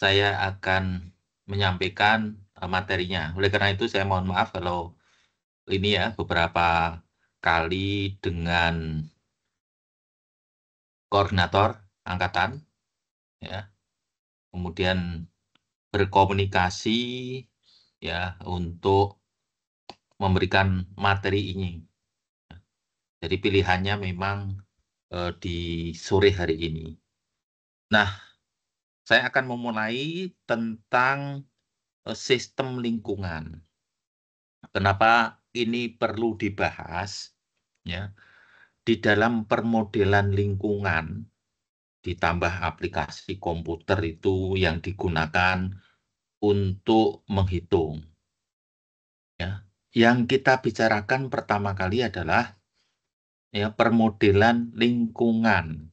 saya akan menyampaikan eh, materinya. Oleh karena itu saya mohon maaf kalau ini ya beberapa kali dengan koordinator angkatan ya. Kemudian berkomunikasi ya untuk memberikan materi ini. Jadi pilihannya memang eh, di sore hari ini. Nah, saya akan memulai tentang eh, sistem lingkungan. Kenapa ini perlu dibahas? Ya, di dalam permodelan lingkungan ditambah aplikasi komputer itu yang digunakan untuk menghitung. Ya, yang kita bicarakan pertama kali adalah ya permodelan lingkungan.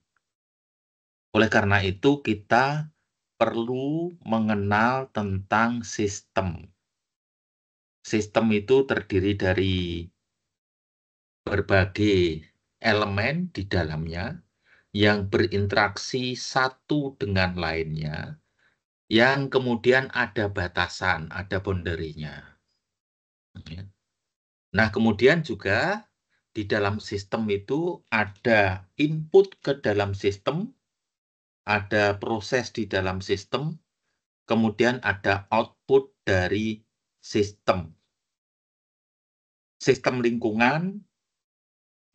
Oleh karena itu kita perlu mengenal tentang sistem. Sistem itu terdiri dari berbagai elemen di dalamnya yang berinteraksi satu dengan lainnya, yang kemudian ada batasan, ada boundary ya. Nah, kemudian juga di dalam sistem itu ada input ke dalam sistem ada proses di dalam sistem, kemudian ada output dari sistem. Sistem lingkungan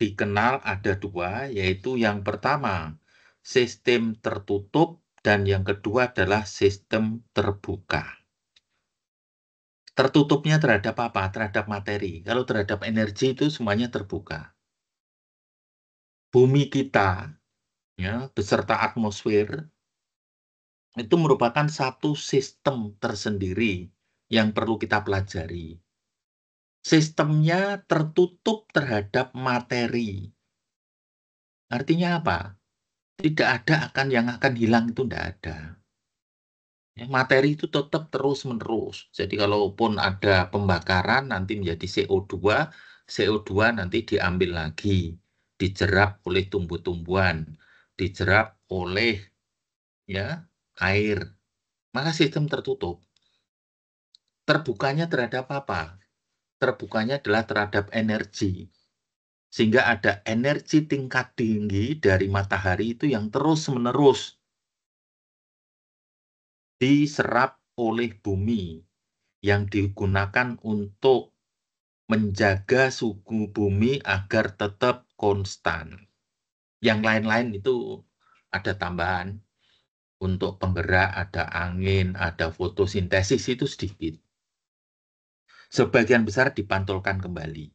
dikenal ada dua, yaitu yang pertama sistem tertutup dan yang kedua adalah sistem terbuka. Tertutupnya terhadap apa? Terhadap materi. Kalau terhadap energi itu semuanya terbuka. Bumi kita ya, beserta atmosfer itu merupakan satu sistem tersendiri yang perlu kita pelajari. Sistemnya tertutup terhadap materi. Artinya apa? Tidak ada akan yang akan hilang itu tidak ada. Ya, materi itu tetap terus menerus. Jadi kalaupun ada pembakaran nanti menjadi CO2, CO2 nanti diambil lagi, dijerap oleh tumbuh-tumbuhan dijerap oleh ya air. Maka sistem tertutup. Terbukanya terhadap apa? Terbukanya adalah terhadap energi. Sehingga ada energi tingkat tinggi dari matahari itu yang terus-menerus diserap oleh bumi yang digunakan untuk menjaga suku bumi agar tetap konstan. Yang lain-lain itu ada tambahan untuk penggerak, ada angin, ada fotosintesis itu sedikit. Sebagian besar dipantulkan kembali.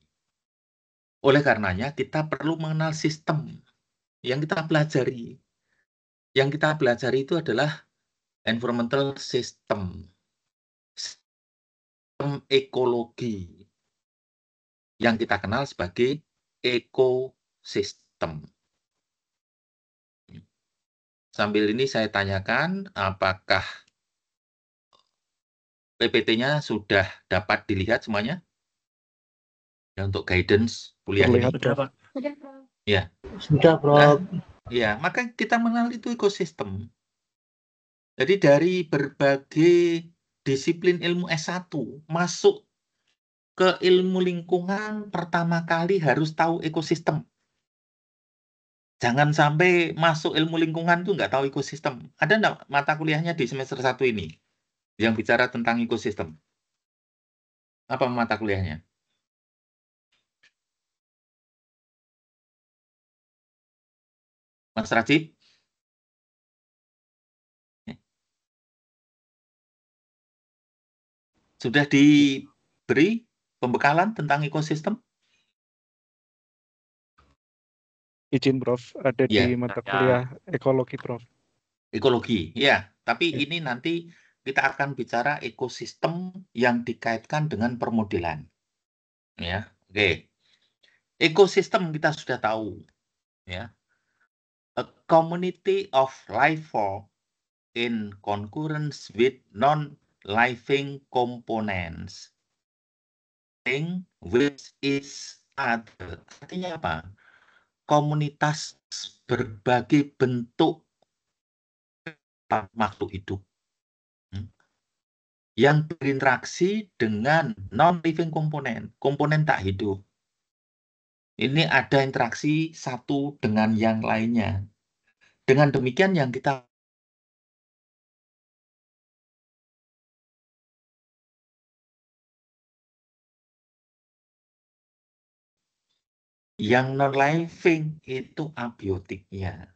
Oleh karenanya kita perlu mengenal sistem yang kita pelajari. Yang kita pelajari itu adalah environmental system, sistem ekologi yang kita kenal sebagai ekosistem. Sambil ini saya tanyakan apakah PPT-nya sudah dapat dilihat semuanya? Ya, untuk guidance kuliah Terlihat ini. Sudah, Pak. Ya. Sudah, Bro. Nah, ya, maka kita mengenal itu ekosistem. Jadi dari berbagai disiplin ilmu S1 masuk ke ilmu lingkungan pertama kali harus tahu ekosistem. Jangan sampai masuk ilmu lingkungan tuh nggak tahu ekosistem. Ada nggak mata kuliahnya di semester satu ini yang bicara tentang ekosistem? Apa mata kuliahnya? Mas Rajib? Sudah diberi pembekalan tentang ekosistem? izin Prof, ada ya, di iya. mata kuliah ya. ekologi Prof. Ekologi, ya. Tapi ya. ini nanti kita akan bicara ekosistem yang dikaitkan dengan permodelan. Ya, oke. Ekosistem kita sudah tahu, ya. A community of life form in concurrence with non-living components, thing which is other. Artinya apa? komunitas berbagai bentuk makhluk hidup hmm. yang berinteraksi dengan non-living komponen, komponen tak hidup. Ini ada interaksi satu dengan yang lainnya. Dengan demikian yang kita Yang non-living itu abiotiknya.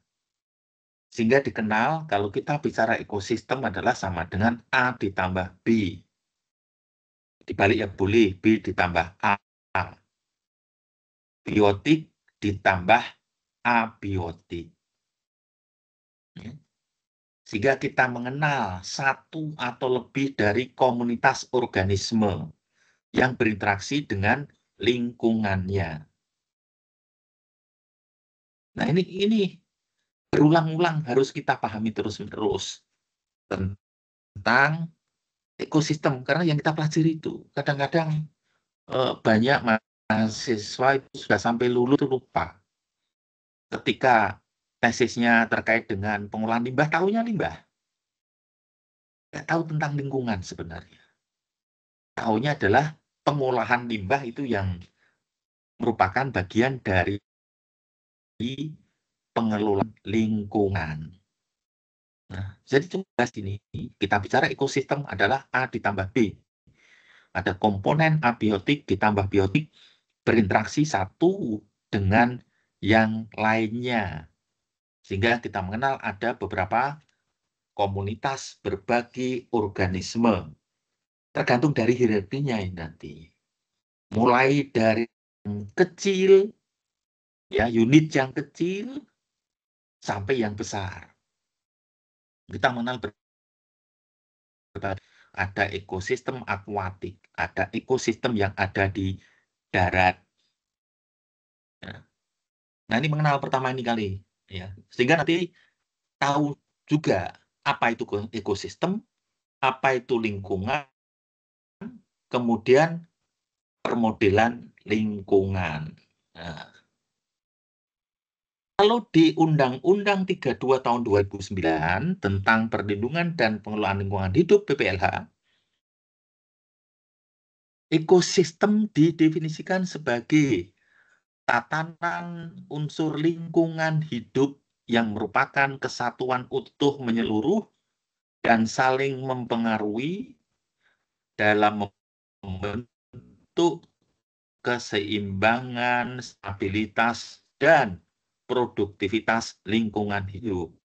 Sehingga dikenal kalau kita bicara ekosistem adalah sama dengan A ditambah B. Dibalik ya boleh, B ditambah A. Biotik ditambah abiotik. Ya. Sehingga kita mengenal satu atau lebih dari komunitas organisme yang berinteraksi dengan lingkungannya. Nah ini ini berulang-ulang harus kita pahami terus-menerus tentang ekosistem karena yang kita pelajari itu kadang-kadang eh, banyak mahasiswa itu sudah sampai lulus itu lupa ketika tesisnya terkait dengan pengolahan limbah tahunya limbah nggak tahu tentang lingkungan sebenarnya tahunya adalah pengolahan limbah itu yang merupakan bagian dari di pengelolaan lingkungan. Nah, jadi jelas ini kita bicara ekosistem adalah A ditambah B. Ada komponen abiotik ditambah biotik berinteraksi satu dengan yang lainnya. Sehingga kita mengenal ada beberapa komunitas berbagi organisme. Tergantung dari hierarkinya nanti. Mulai dari kecil ya unit yang kecil sampai yang besar. Kita mengenal ada ekosistem akuatik, ada ekosistem yang ada di darat. Nah ini mengenal pertama ini kali, ya sehingga nanti tahu juga apa itu ekosistem, apa itu lingkungan, kemudian permodelan lingkungan. Nah, kalau di Undang-Undang 32 tahun 2009 tentang perlindungan dan pengelolaan lingkungan hidup PPLH, ekosistem didefinisikan sebagai tatanan unsur lingkungan hidup yang merupakan kesatuan utuh menyeluruh dan saling mempengaruhi dalam membentuk keseimbangan, stabilitas, dan produktivitas lingkungan hidup.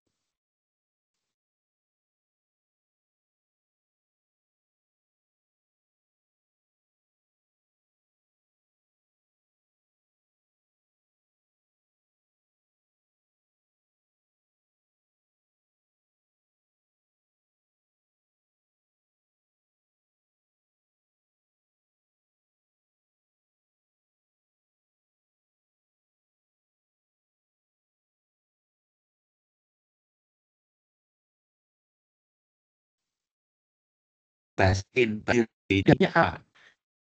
basin bedanya a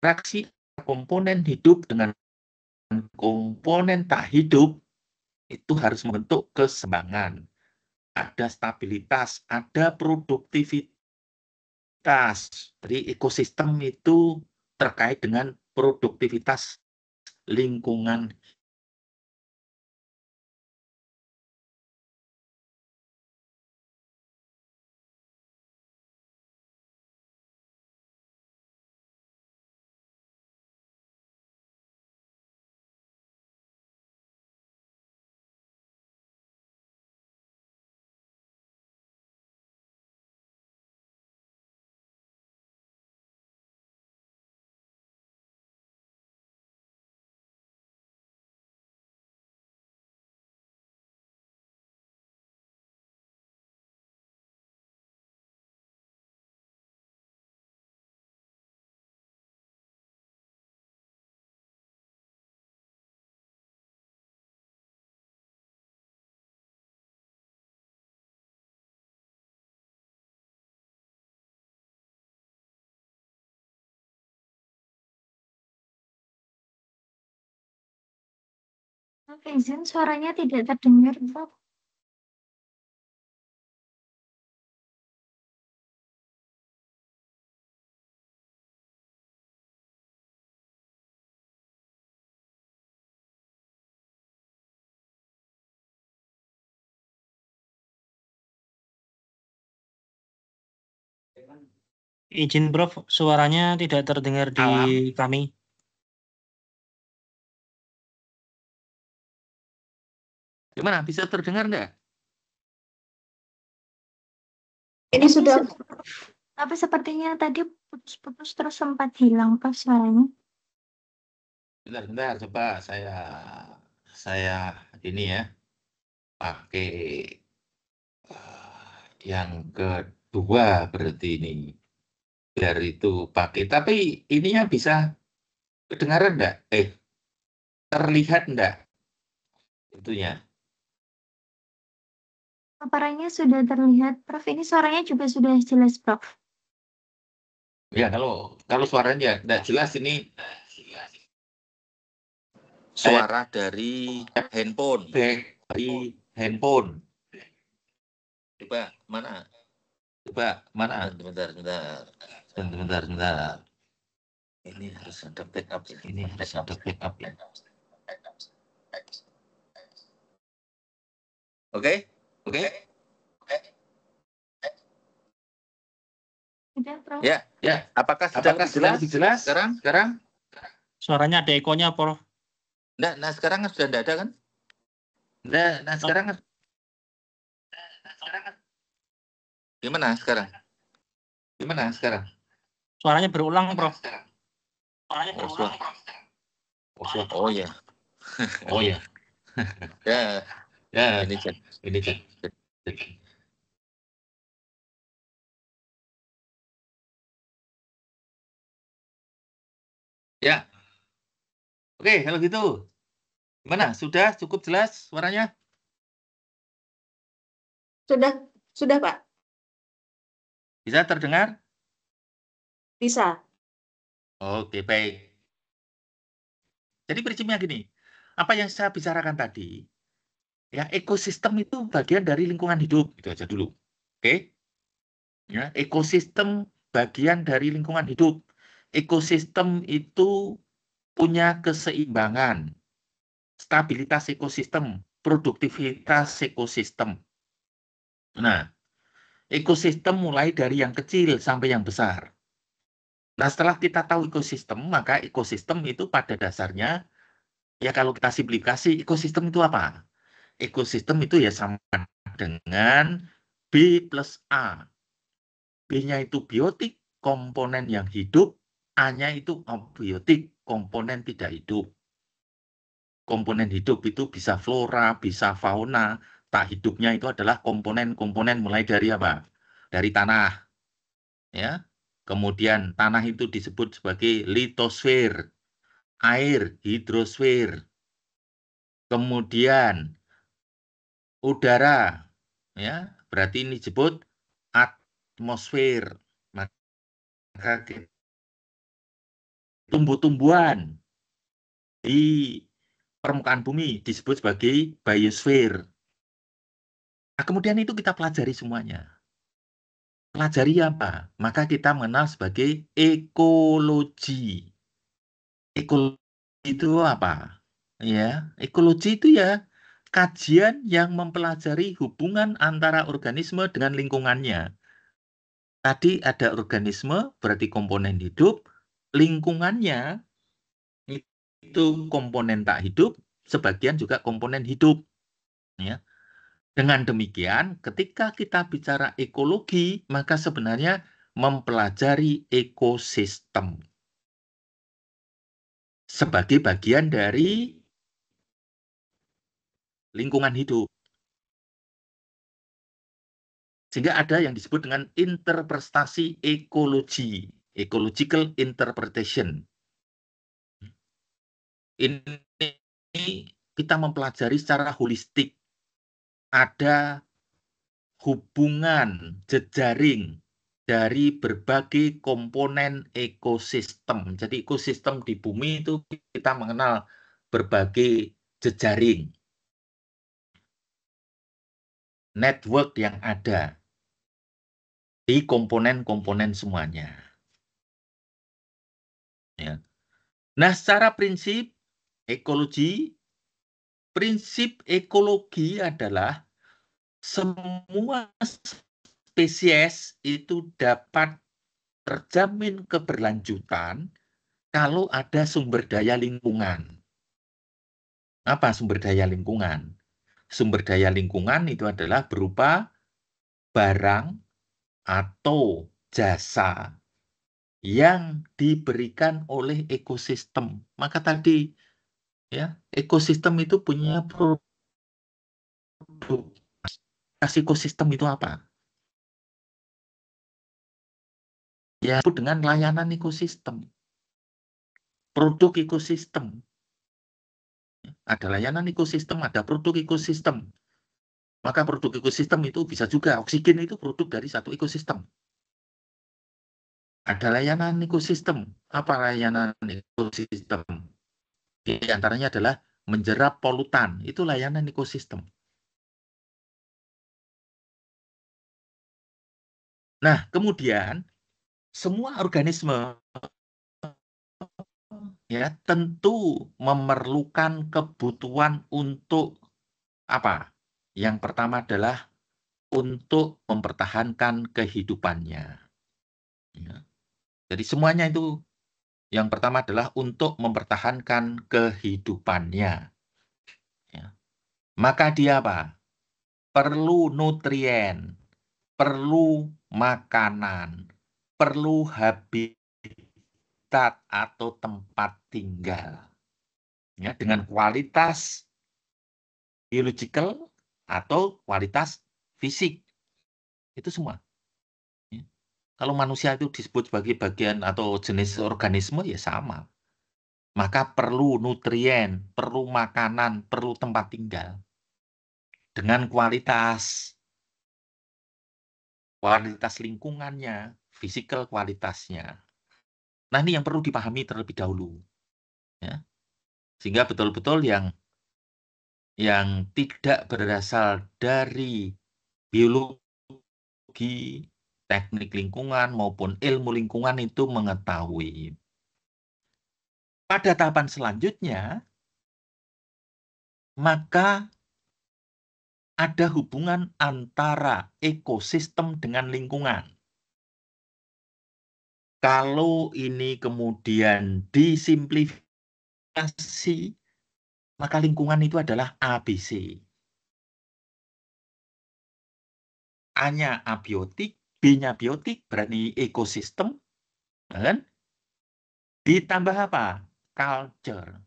Reaksi komponen hidup dengan komponen tak hidup itu harus membentuk kesembangan Ada stabilitas, ada produktivitas. Jadi ekosistem itu terkait dengan produktivitas lingkungan Mohon izin suaranya tidak terdengar, Prof. Izin Prof, suaranya tidak terdengar di Alam. kami. Gimana? Bisa terdengar enggak? Ini sudah tapi sepertinya tadi putus-putus terus sempat hilang pas suaranya. Bentar, bentar, coba saya saya ini ya pakai uh, yang kedua berarti ini biar itu pakai tapi ininya bisa kedengaran enggak? Eh terlihat enggak? Itunya. Paparannya sudah terlihat, Prof. Ini suaranya juga sudah jelas, Prof. Ya, kalau kalau suaranya tidak jelas ini suara dari eh, handphone. Dari handphone. Coba mana? Coba mana? Sebentar, sebentar. Sebentar, sebentar. Ini harus ada backup Ini harus ada backup Oke. Okay? Oke? Okay? Ya, ya. Apakah sudah Apakah jelas? jelas? Sekarang, sekarang? Suaranya ada ekonya, Prof. Nah, nah sekarang sudah tidak ada kan? Nah, nah sekarang Sekarang. Gimana sekarang? Gimana sekarang? Suaranya berulang, Prof. Suaranya oh, berulang, Oh, oh, oh, iya. oh iya. ya. oh ya. ya. Ya, ini cek, kan, ini cek. Kan. Ya. Oke, kalau gitu. Gimana? Sudah cukup jelas suaranya? Sudah, sudah, Pak. Bisa terdengar? Bisa. Oke, baik. Jadi prinsipnya gini, apa yang saya bicarakan tadi Ya, ekosistem itu bagian dari lingkungan hidup, itu aja dulu. Oke. Okay? Ya, ekosistem bagian dari lingkungan hidup. Ekosistem itu punya keseimbangan, stabilitas ekosistem, produktivitas ekosistem. Nah, ekosistem mulai dari yang kecil sampai yang besar. Nah, setelah kita tahu ekosistem, maka ekosistem itu pada dasarnya ya kalau kita simplifikasi ekosistem itu apa? ekosistem itu ya sama dengan B plus A. B-nya itu biotik, komponen yang hidup. A-nya itu abiotik, komponen tidak hidup. Komponen hidup itu bisa flora, bisa fauna. Tak hidupnya itu adalah komponen-komponen mulai dari apa? Dari tanah. ya. Kemudian tanah itu disebut sebagai litosfer, air, hidrosfer. Kemudian udara ya berarti ini disebut atmosfer maka tumbuh-tumbuhan di permukaan bumi disebut sebagai biosfer nah, kemudian itu kita pelajari semuanya pelajari apa maka kita mengenal sebagai ekologi ekologi itu apa ya ekologi itu ya kajian yang mempelajari hubungan antara organisme dengan lingkungannya. Tadi ada organisme berarti komponen hidup, lingkungannya itu komponen tak hidup, sebagian juga komponen hidup. Ya. Dengan demikian, ketika kita bicara ekologi, maka sebenarnya mempelajari ekosistem sebagai bagian dari lingkungan hidup. Sehingga ada yang disebut dengan interpretasi ekologi, ecological interpretation. Ini kita mempelajari secara holistik. Ada hubungan jejaring dari berbagai komponen ekosistem. Jadi ekosistem di bumi itu kita mengenal berbagai jejaring network yang ada di komponen-komponen semuanya. Ya. Nah, secara prinsip ekologi, prinsip ekologi adalah semua spesies itu dapat terjamin keberlanjutan kalau ada sumber daya lingkungan. Apa sumber daya lingkungan? sumber daya lingkungan itu adalah berupa barang atau jasa yang diberikan oleh ekosistem. Maka tadi ya, ekosistem itu punya produk. Ekosistem itu apa? Ya, dengan layanan ekosistem. Produk ekosistem ada layanan ekosistem, ada produk ekosistem. Maka produk ekosistem itu bisa juga oksigen itu produk dari satu ekosistem. Ada layanan ekosistem. Apa layanan ekosistem? Di antaranya adalah menjerap polutan. Itu layanan ekosistem. Nah, kemudian semua organisme ya tentu memerlukan kebutuhan untuk apa? Yang pertama adalah untuk mempertahankan kehidupannya. Ya. Jadi semuanya itu yang pertama adalah untuk mempertahankan kehidupannya. Ya. Maka dia apa? Perlu nutrien, perlu makanan, perlu habis habitat atau tempat tinggal. Ya, dengan hmm. kualitas biological atau kualitas fisik. Itu semua. Ya. Kalau manusia itu disebut sebagai bagian atau jenis organisme ya sama. Maka perlu nutrien, perlu makanan, perlu tempat tinggal. Dengan kualitas kualitas lingkungannya, fisikal kualitasnya, Nah ini yang perlu dipahami terlebih dahulu, ya. sehingga betul-betul yang yang tidak berasal dari biologi, teknik lingkungan maupun ilmu lingkungan itu mengetahui. Pada tahapan selanjutnya, maka ada hubungan antara ekosistem dengan lingkungan kalau ini kemudian disimplifikasi, maka lingkungan itu adalah ABC. A-nya abiotik, B-nya biotik, berarti ekosistem. Ya kan? Ditambah apa? Culture.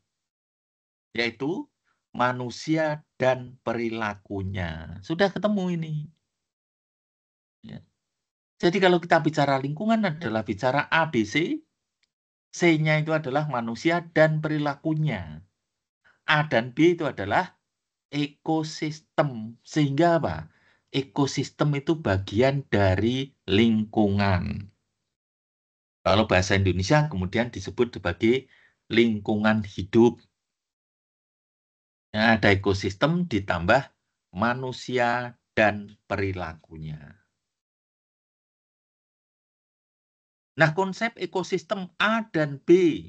Yaitu manusia dan perilakunya. Sudah ketemu ini. Jadi kalau kita bicara lingkungan adalah hmm. bicara ABC, C-nya itu adalah manusia dan perilakunya. A dan B itu adalah ekosistem. Sehingga apa? Ekosistem itu bagian dari lingkungan. Kalau bahasa Indonesia kemudian disebut sebagai lingkungan hidup. Nah, ada ekosistem ditambah manusia dan perilakunya. Nah, konsep ekosistem A dan B.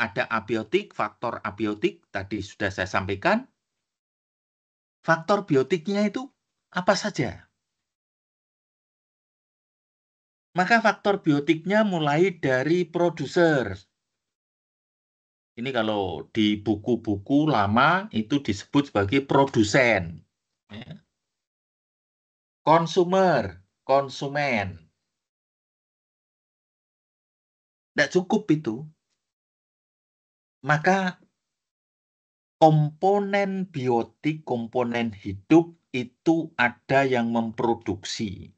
Ada abiotik, faktor abiotik tadi sudah saya sampaikan. Faktor biotiknya itu apa saja? Maka faktor biotiknya mulai dari produser. Ini kalau di buku-buku lama itu disebut sebagai produsen. Konsumer, ya. konsumen tidak cukup itu, maka komponen biotik, komponen hidup itu ada yang memproduksi.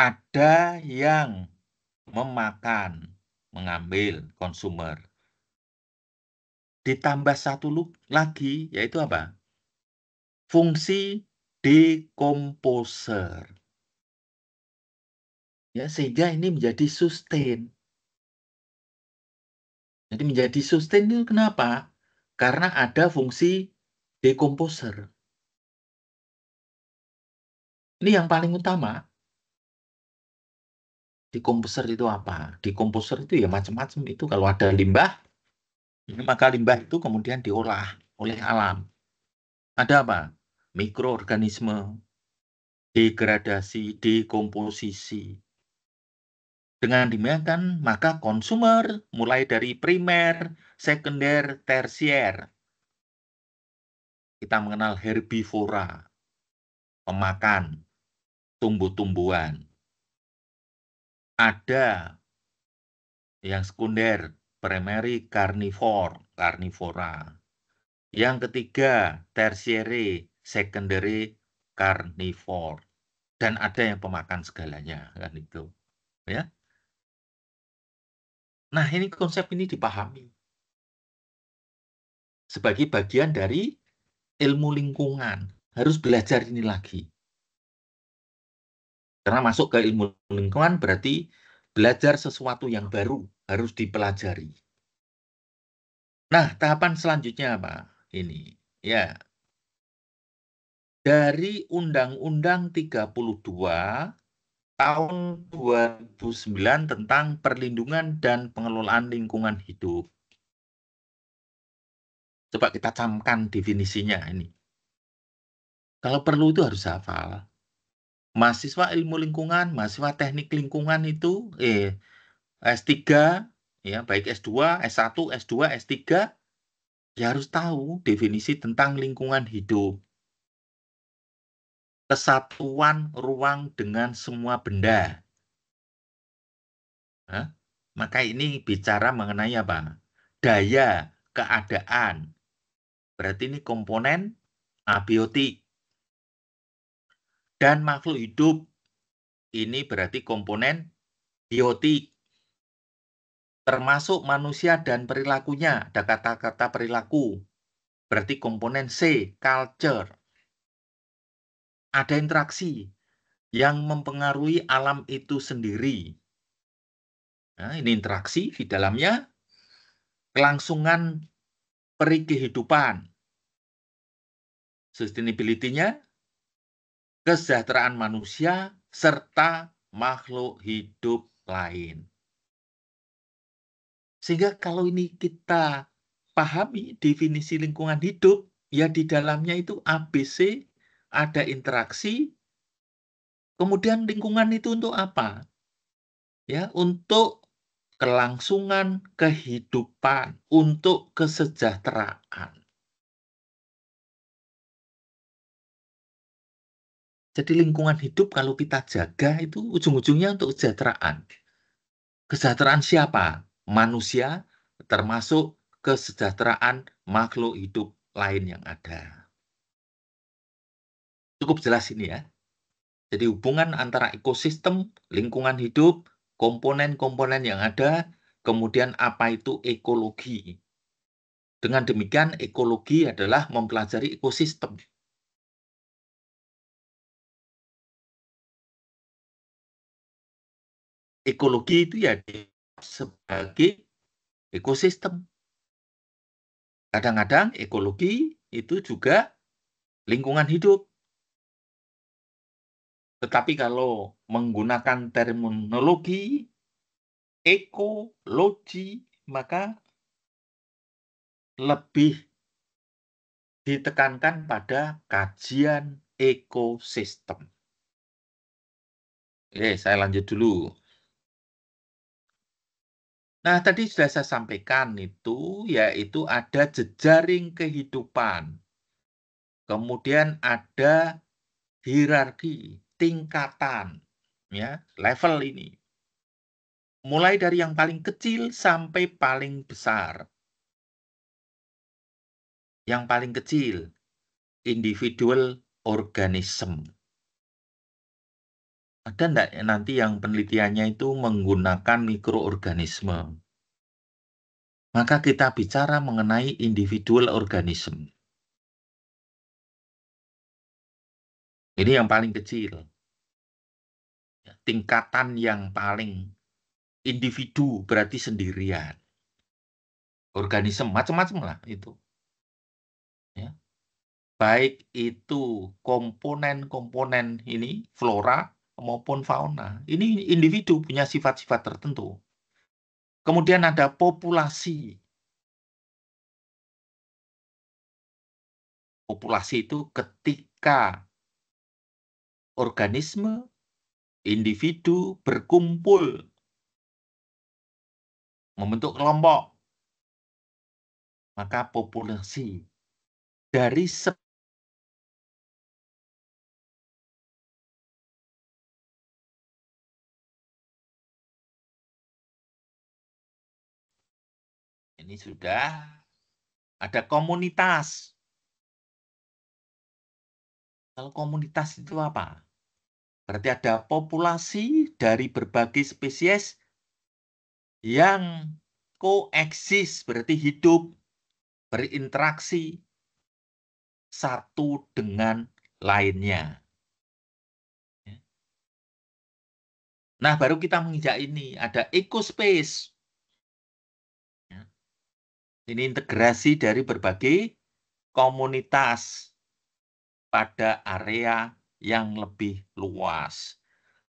Ada yang memakan, mengambil konsumer. Ditambah satu lagi, yaitu apa? Fungsi dekomposer ya sehingga ini menjadi sustain. Jadi menjadi sustain itu kenapa? Karena ada fungsi dekomposer. Ini yang paling utama. Dekomposer itu apa? Dekomposer itu ya macam-macam itu kalau ada limbah, maka limbah itu kemudian diolah oleh alam. Ada apa? Mikroorganisme, degradasi, dekomposisi, dengan demikian, maka konsumer mulai dari primer, sekunder, tersier. Kita mengenal herbivora, pemakan, tumbuh-tumbuhan. Ada yang sekunder, primary carnivore, carnivora. Yang ketiga, tersier, secondary carnivore. Dan ada yang pemakan segalanya, kan itu. Ya, Nah, ini konsep ini dipahami sebagai bagian dari ilmu lingkungan. Harus belajar ini lagi. Karena masuk ke ilmu lingkungan berarti belajar sesuatu yang baru harus dipelajari. Nah, tahapan selanjutnya apa? Ini, ya. Dari Undang-Undang 32 tahun 2009 tentang perlindungan dan pengelolaan lingkungan hidup. Coba kita camkan definisinya ini. Kalau perlu itu harus hafal. Mahasiswa ilmu lingkungan, mahasiswa teknik lingkungan itu eh S3 ya, baik S2, S1, S2, S3 ya harus tahu definisi tentang lingkungan hidup kesatuan ruang dengan semua benda. Hah? maka ini bicara mengenai apa? Daya, keadaan. Berarti ini komponen abiotik. Dan makhluk hidup ini berarti komponen biotik. Termasuk manusia dan perilakunya, ada kata-kata perilaku. Berarti komponen C, culture ada interaksi yang mempengaruhi alam itu sendiri. Nah, ini interaksi di dalamnya kelangsungan peri kehidupan, sustainability-nya, kesejahteraan manusia, serta makhluk hidup lain. Sehingga kalau ini kita pahami definisi lingkungan hidup, ya di dalamnya itu ABC ada interaksi. Kemudian lingkungan itu untuk apa? Ya, untuk kelangsungan kehidupan, untuk kesejahteraan. Jadi lingkungan hidup kalau kita jaga itu ujung-ujungnya untuk kesejahteraan. Kesejahteraan siapa? Manusia termasuk kesejahteraan makhluk hidup lain yang ada. Cukup jelas ini ya. Jadi hubungan antara ekosistem, lingkungan hidup, komponen-komponen yang ada, kemudian apa itu ekologi. Dengan demikian ekologi adalah mempelajari ekosistem. Ekologi itu ya sebagai ekosistem. Kadang-kadang ekologi itu juga lingkungan hidup. Tetapi kalau menggunakan terminologi ekologi, maka lebih ditekankan pada kajian ekosistem. Oke, saya lanjut dulu. Nah, tadi sudah saya sampaikan itu, yaitu ada jejaring kehidupan. Kemudian ada hierarki, tingkatan ya, level ini. Mulai dari yang paling kecil sampai paling besar. Yang paling kecil individual organism. Ada enggak nanti yang penelitiannya itu menggunakan mikroorganisme? Maka kita bicara mengenai individual organism. Ini yang paling kecil tingkatan yang paling individu berarti sendirian. Organisme macam-macam lah itu. Ya. Baik itu komponen-komponen ini flora maupun fauna. Ini individu punya sifat-sifat tertentu. Kemudian ada populasi. Populasi itu ketika organisme individu berkumpul membentuk kelompok maka populasi dari se ini sudah ada komunitas. Kalau komunitas itu apa? Berarti ada populasi dari berbagai spesies yang koeksis, berarti hidup, berinteraksi satu dengan lainnya. Nah, baru kita menginjak ini. Ada ecospace. Ini integrasi dari berbagai komunitas pada area yang lebih luas.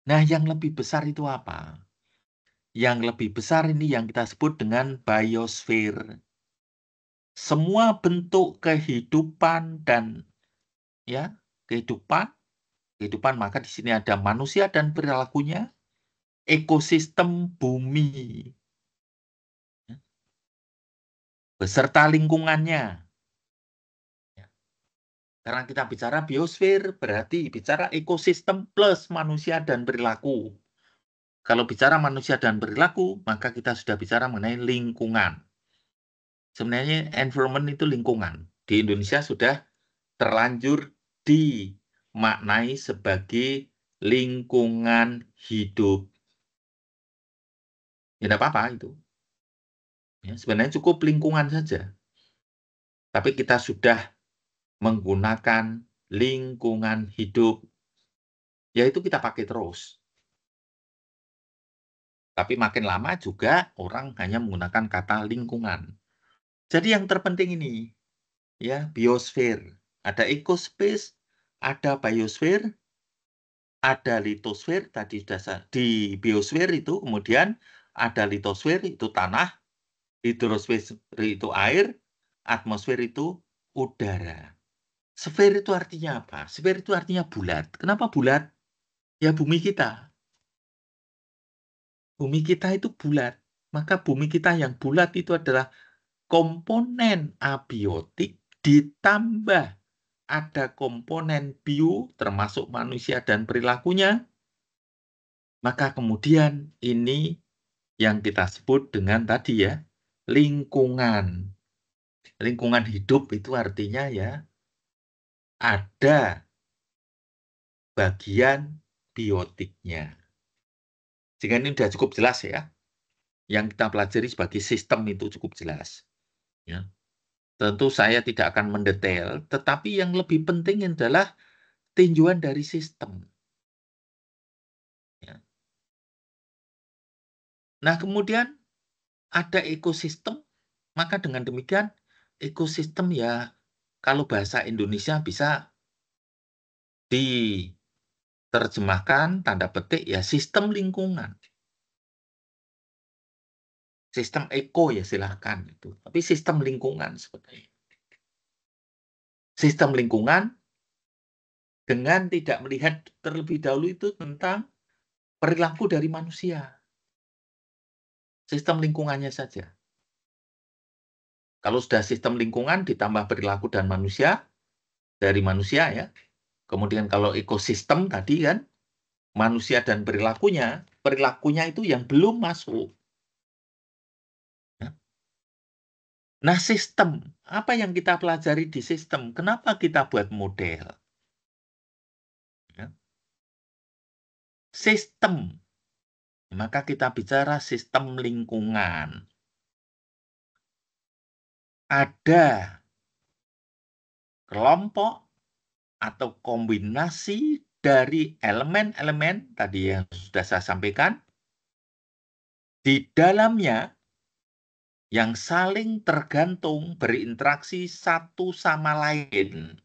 Nah, yang lebih besar itu apa? Yang lebih besar ini yang kita sebut dengan biosfer. Semua bentuk kehidupan dan ya, kehidupan, kehidupan maka di sini ada manusia dan perilakunya, ekosistem bumi beserta lingkungannya karena kita bicara biosfer berarti bicara ekosistem plus manusia dan perilaku. Kalau bicara manusia dan perilaku, maka kita sudah bicara mengenai lingkungan. Sebenarnya environment itu lingkungan. Di Indonesia sudah terlanjur dimaknai sebagai lingkungan hidup. Ya tidak apa-apa itu. Ya, sebenarnya cukup lingkungan saja. Tapi kita sudah menggunakan lingkungan hidup, yaitu kita pakai terus. Tapi makin lama juga orang hanya menggunakan kata lingkungan. Jadi yang terpenting ini, ya biosfer. Ada ekospace, ada biosfer, ada litosfer tadi sudah di biosfer itu kemudian ada litosfer itu tanah, hidrosfer itu air, atmosfer itu udara. Sphere itu artinya apa? Sphere itu artinya bulat. Kenapa bulat? Ya bumi kita. Bumi kita itu bulat. Maka bumi kita yang bulat itu adalah komponen abiotik ditambah ada komponen bio termasuk manusia dan perilakunya. Maka kemudian ini yang kita sebut dengan tadi ya, lingkungan. Lingkungan hidup itu artinya ya ada bagian biotiknya. Sehingga ini sudah cukup jelas ya. Yang kita pelajari sebagai sistem itu cukup jelas. Ya. Tentu saya tidak akan mendetail, tetapi yang lebih penting adalah tujuan dari sistem. Ya. Nah kemudian ada ekosistem, maka dengan demikian ekosistem ya kalau bahasa Indonesia bisa diterjemahkan tanda petik ya sistem lingkungan. Sistem eko ya silahkan itu. Tapi sistem lingkungan seperti ini. Sistem lingkungan dengan tidak melihat terlebih dahulu itu tentang perilaku dari manusia. Sistem lingkungannya saja. Kalau sudah sistem lingkungan ditambah perilaku dan manusia dari manusia ya. Kemudian kalau ekosistem tadi kan manusia dan perilakunya, perilakunya itu yang belum masuk. Nah, sistem, apa yang kita pelajari di sistem? Kenapa kita buat model? Ya. Sistem, maka kita bicara sistem lingkungan ada kelompok atau kombinasi dari elemen-elemen tadi yang sudah saya sampaikan di dalamnya yang saling tergantung berinteraksi satu sama lain.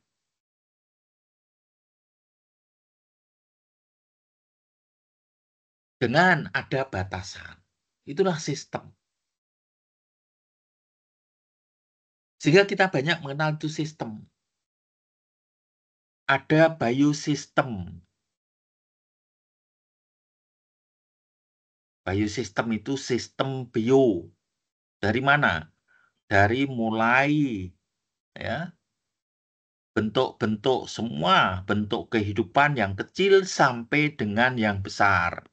Dengan ada batasan. Itulah sistem. Sehingga kita banyak mengenal itu sistem. Ada biosistem. Biosistem itu sistem bio. Dari mana? Dari mulai ya bentuk-bentuk semua bentuk kehidupan yang kecil sampai dengan yang besar.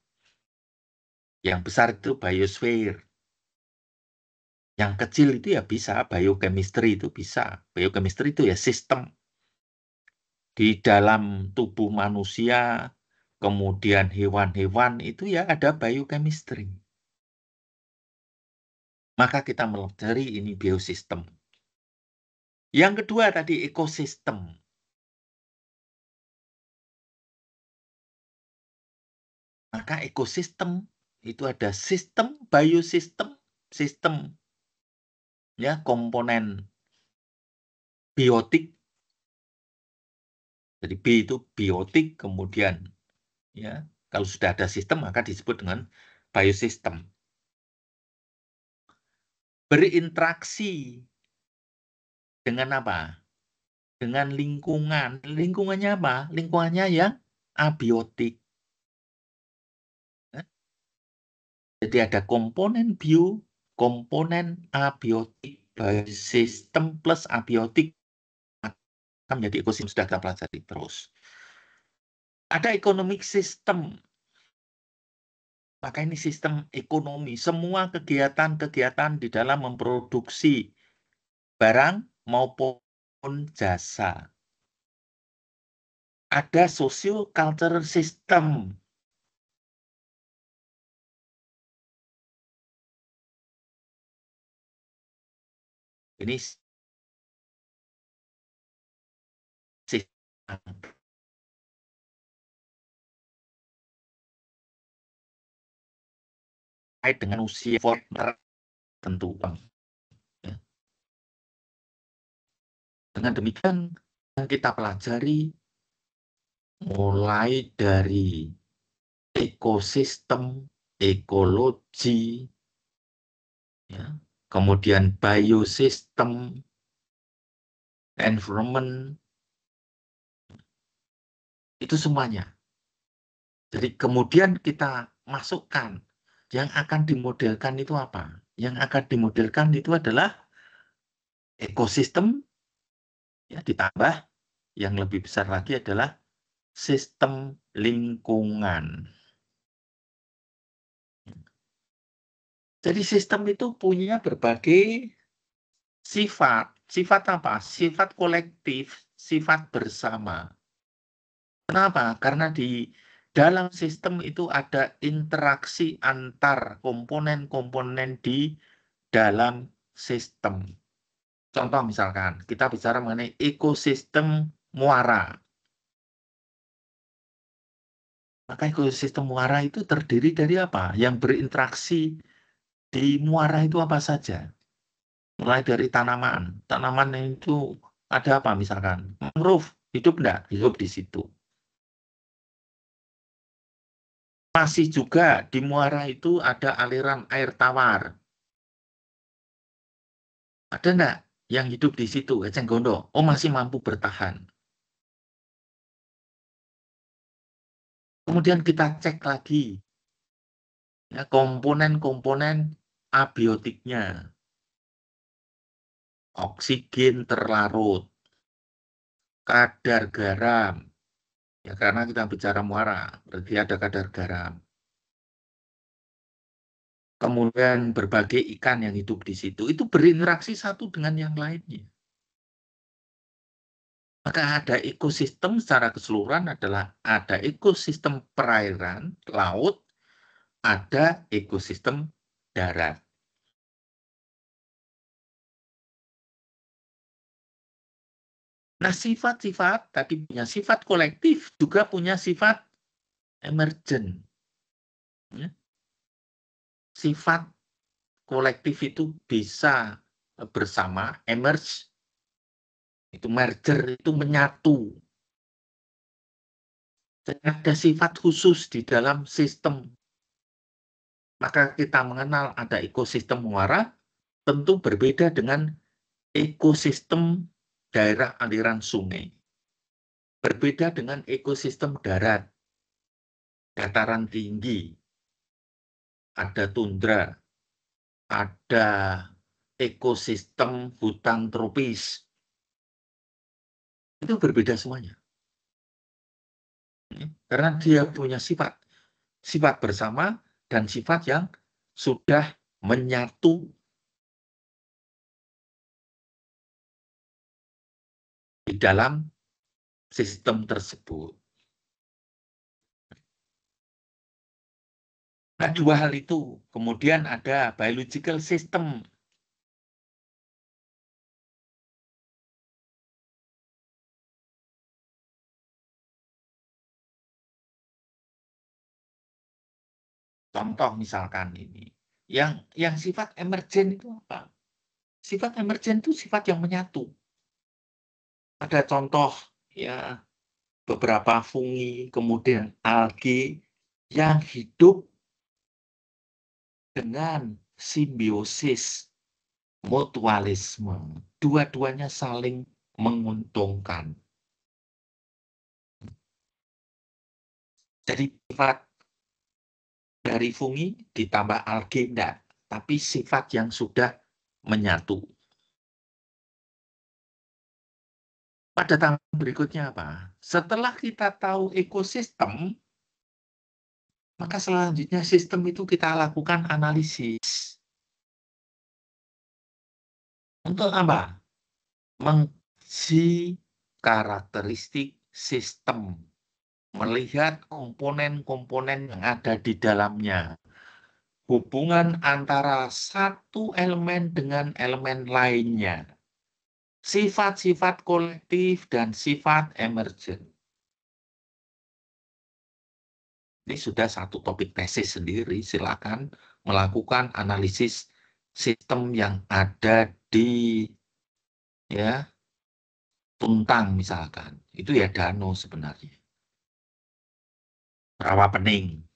Yang besar itu biosfer. Yang kecil itu ya bisa, biochemistry itu bisa. Biochemistry itu ya sistem di dalam tubuh manusia, kemudian hewan-hewan itu ya ada biochemistry. Maka kita mempelajari ini biosistem. Yang kedua tadi ekosistem. Maka ekosistem itu ada sistem biosistem, sistem ya komponen biotik. Jadi B itu biotik, kemudian ya kalau sudah ada sistem maka disebut dengan biosistem. Berinteraksi dengan apa? Dengan lingkungan. Lingkungannya apa? Lingkungannya yang abiotik. Jadi ada komponen bio, komponen abiotik sistem plus abiotik akan menjadi ekosistem sudah kita pelajari terus. Ada ekonomik sistem, Maka ini sistem ekonomi. Semua kegiatan-kegiatan di dalam memproduksi barang maupun jasa. Ada sosio cultural system. ini dengan usia former tentu bang. Ya. Dengan demikian kita pelajari mulai dari ekosistem, ekologi, ya, kemudian biosistem, environment, itu semuanya. Jadi kemudian kita masukkan yang akan dimodelkan itu apa? Yang akan dimodelkan itu adalah ekosistem ya ditambah yang lebih besar lagi adalah sistem lingkungan. Jadi sistem itu punya berbagai sifat. Sifat apa? Sifat kolektif, sifat bersama. Kenapa? Karena di dalam sistem itu ada interaksi antar komponen-komponen di dalam sistem. Contoh misalkan, kita bicara mengenai ekosistem muara. Maka ekosistem muara itu terdiri dari apa? Yang berinteraksi di muara itu apa saja. Mulai dari tanaman. Tanaman itu ada apa misalkan? Mangrove hidup enggak? Hidup di situ. Masih juga di muara itu ada aliran air tawar. Ada enggak yang hidup di situ? Eceng Gondo, Oh masih mampu bertahan. Kemudian kita cek lagi ya, komponen-komponen abiotiknya. Oksigen terlarut, kadar garam, ya karena kita bicara muara, berarti ada kadar garam. Kemudian berbagai ikan yang hidup di situ itu berinteraksi satu dengan yang lainnya. Maka ada ekosistem secara keseluruhan adalah ada ekosistem perairan, laut, ada ekosistem darat Nah, sifat-sifat tadi punya sifat kolektif juga punya sifat emergen. Ya. Sifat kolektif itu bisa bersama, emerge itu merger itu menyatu. Dan ada sifat khusus di dalam sistem maka kita mengenal ada ekosistem muara tentu berbeda dengan ekosistem daerah aliran sungai. Berbeda dengan ekosistem darat, dataran tinggi, ada tundra, ada ekosistem hutan tropis. Itu berbeda semuanya. Hmm, karena dia punya sifat. Sifat bersama, dan sifat yang sudah menyatu di dalam sistem tersebut. Nah, dua hal itu. Kemudian ada biological system Contoh misalkan ini, yang yang sifat emergen itu apa? Sifat emergen itu sifat yang menyatu. Ada contoh ya beberapa fungi, kemudian algi yang hidup dengan simbiosis mutualisme. Dua-duanya saling menguntungkan. Jadi sifat dari fungi ditambah alge enggak, tapi sifat yang sudah menyatu. Pada tahap berikutnya apa? Setelah kita tahu ekosistem, maka selanjutnya sistem itu kita lakukan analisis. Untuk apa? Mengisi karakteristik sistem melihat komponen-komponen yang ada di dalamnya. Hubungan antara satu elemen dengan elemen lainnya. Sifat-sifat kolektif dan sifat emergen. Ini sudah satu topik tesis sendiri. Silakan melakukan analisis sistem yang ada di ya tuntang misalkan. Itu ya dano sebenarnya rawa pening.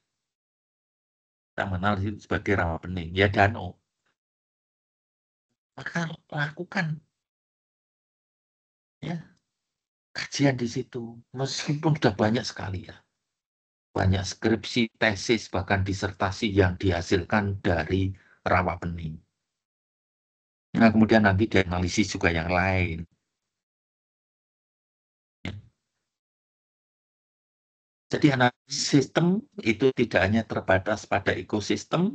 Kita mengenal sebagai rawa pening, ya danau. Maka lakukan ya kajian di situ, meskipun sudah banyak sekali ya. Banyak skripsi, tesis, bahkan disertasi yang dihasilkan dari rawa pening. Nah, kemudian nanti dianalisis juga yang lain. Jadi analisis sistem itu tidak hanya terbatas pada ekosistem.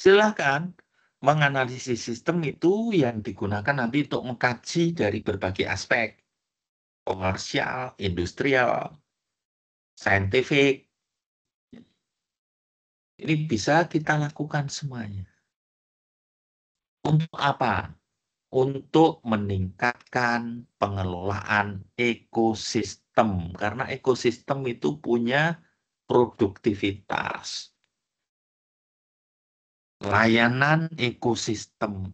Silahkan menganalisis sistem itu yang digunakan nanti untuk mengkaji dari berbagai aspek. Komersial, industrial, saintifik. Ini bisa kita lakukan semuanya. Untuk apa? untuk meningkatkan pengelolaan ekosistem karena ekosistem itu punya produktivitas. Layanan ekosistem.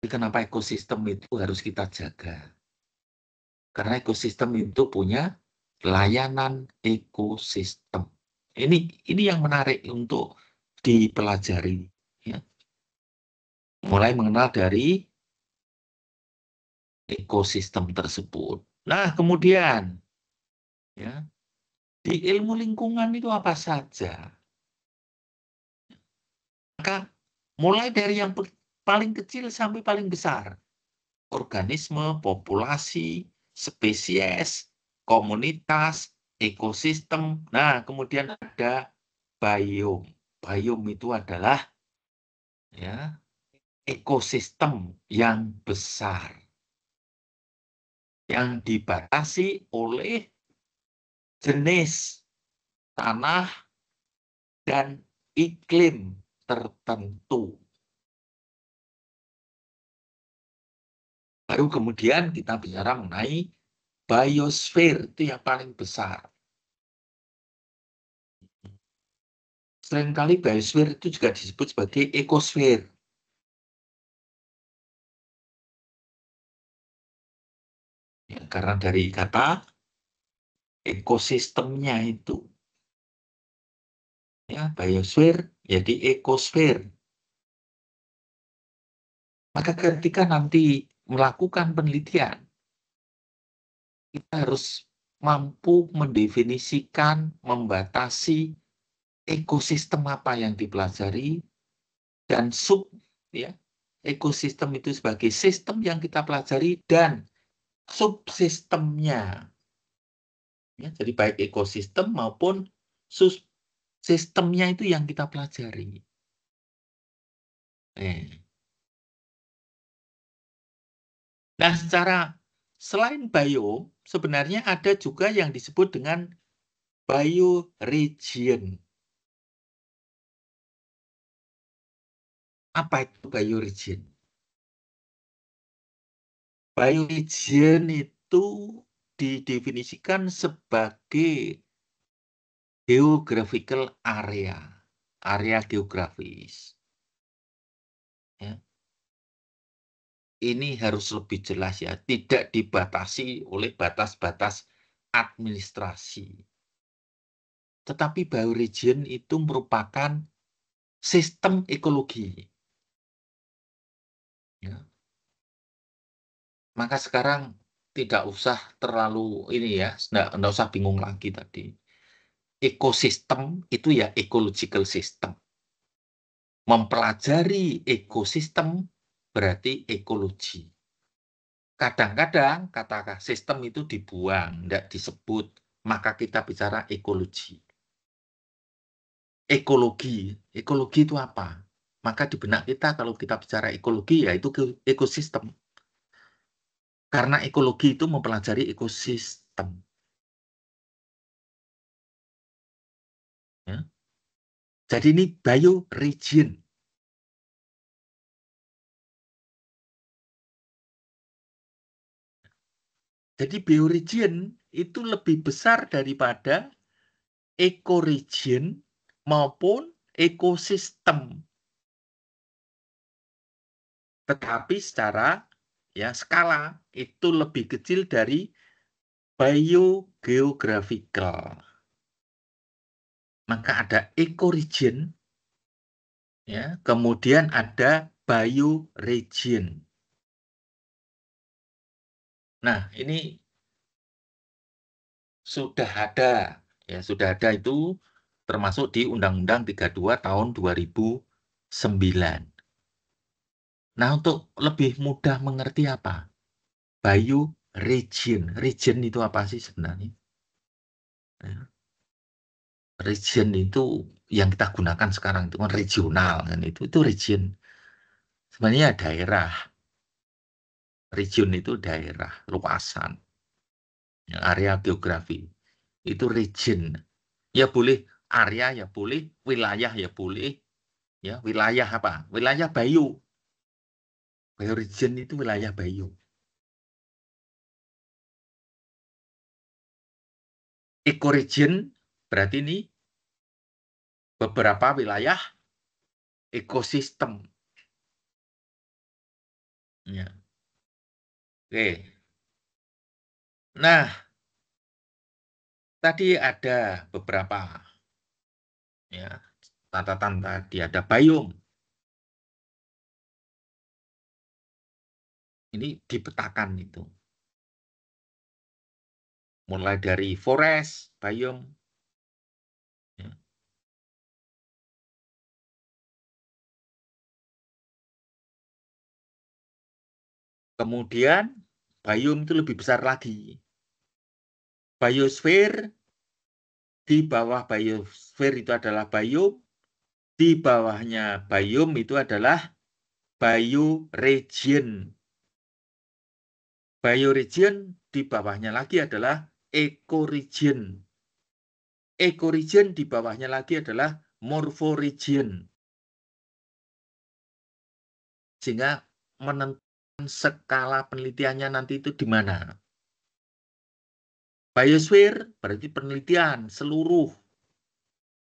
Jadi kenapa ekosistem itu harus kita jaga? Karena ekosistem itu punya layanan ekosistem. Ini ini yang menarik untuk dipelajari ya mulai mengenal dari ekosistem tersebut. Nah, kemudian ya, di ilmu lingkungan itu apa saja? Maka mulai dari yang paling kecil sampai paling besar. Organisme, populasi, spesies, komunitas, ekosistem. Nah, kemudian ada biom. Biom itu adalah ya ekosistem yang besar yang dibatasi oleh jenis tanah dan iklim tertentu. Baru kemudian kita bicara mengenai biosfer itu yang paling besar. Seringkali biosfer itu juga disebut sebagai ekosfer. Ya, karena dari kata ekosistemnya itu. Ya, biosfer jadi ekosfer. Maka ketika nanti melakukan penelitian, kita harus mampu mendefinisikan, membatasi ekosistem apa yang dipelajari dan sub ya ekosistem itu sebagai sistem yang kita pelajari dan subsistemnya. Ya, jadi baik ekosistem maupun sistemnya itu yang kita pelajari. Eh. Nah, secara selain bio, sebenarnya ada juga yang disebut dengan bioregion. Apa itu bioregion? Biohygien itu didefinisikan sebagai geographical area, area geografis. Ya. Ini harus lebih jelas ya, tidak dibatasi oleh batas-batas administrasi. Tetapi bioregion itu merupakan sistem ekologi. Ya maka sekarang tidak usah terlalu ini ya, tidak usah bingung lagi tadi. Ekosistem itu ya ecological system. Mempelajari ekosistem berarti ekologi. Kadang-kadang kata sistem itu dibuang, tidak disebut, maka kita bicara ekologi. Ekologi, ekologi itu apa? Maka di benak kita kalau kita bicara ekologi yaitu ekosistem karena ekologi itu mempelajari ekosistem. Ya. Jadi ini bioregion. Jadi bioregion itu lebih besar daripada ekoregion maupun ekosistem. Tetapi secara ya skala itu lebih kecil dari biogeographical. Maka ada ecoregion, ya, kemudian ada bioregion. Nah, ini sudah ada, ya sudah ada itu termasuk di Undang-Undang 32 tahun 2009. Nah, untuk lebih mudah mengerti apa? Bayu region. Region itu apa sih sebenarnya? Ya. Region itu yang kita gunakan sekarang itu kan regional kan itu itu region. Sebenarnya daerah. Region itu daerah, luasan. Ya, area geografi. Itu region. Ya boleh area ya boleh, wilayah ya boleh. Ya, wilayah apa? Wilayah Bayu Bayorijen itu wilayah Bayu. Ecoregion berarti ini beberapa wilayah ekosistem. Ya. Oke. Nah, tadi ada beberapa ya catatan tadi ada biom ini dipetakan itu. Mulai dari forest, bayom ya. Kemudian bayom itu lebih besar lagi. Biosfer di bawah biosfer itu adalah bayom di bawahnya bayom itu adalah bioregion Bioregion di bawahnya lagi adalah ecoregion. Ecoregion di bawahnya lagi adalah morphoregion. Sehingga menentukan skala penelitiannya nanti itu di mana. Biosphere berarti penelitian seluruh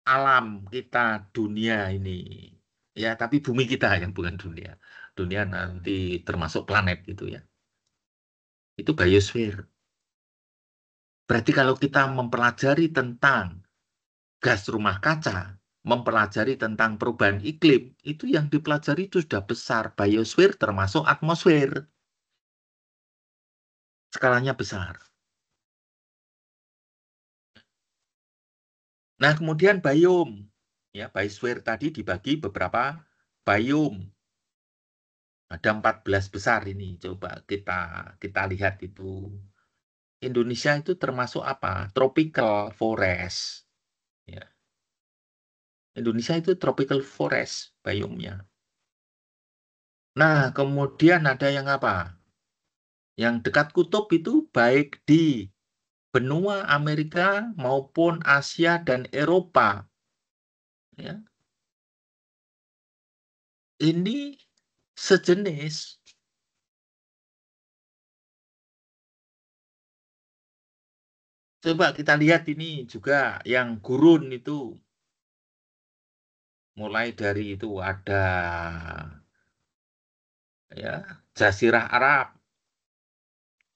alam kita dunia ini. Ya, tapi bumi kita yang bukan dunia. Dunia nanti termasuk planet gitu ya itu biosfer. Berarti kalau kita mempelajari tentang gas rumah kaca, mempelajari tentang perubahan iklim, itu yang dipelajari itu sudah besar. Biosfer termasuk atmosfer. Skalanya besar. Nah, kemudian biom. Ya, biosfer tadi dibagi beberapa biom ada 14 besar ini coba kita kita lihat itu Indonesia itu termasuk apa tropical forest ya. Indonesia itu tropical forest bayumnya nah kemudian ada yang apa yang dekat kutub itu baik di benua Amerika maupun Asia dan Eropa ya. ini sejenis Coba kita lihat ini juga yang gurun itu. Mulai dari itu ada ya, Jazirah Arab.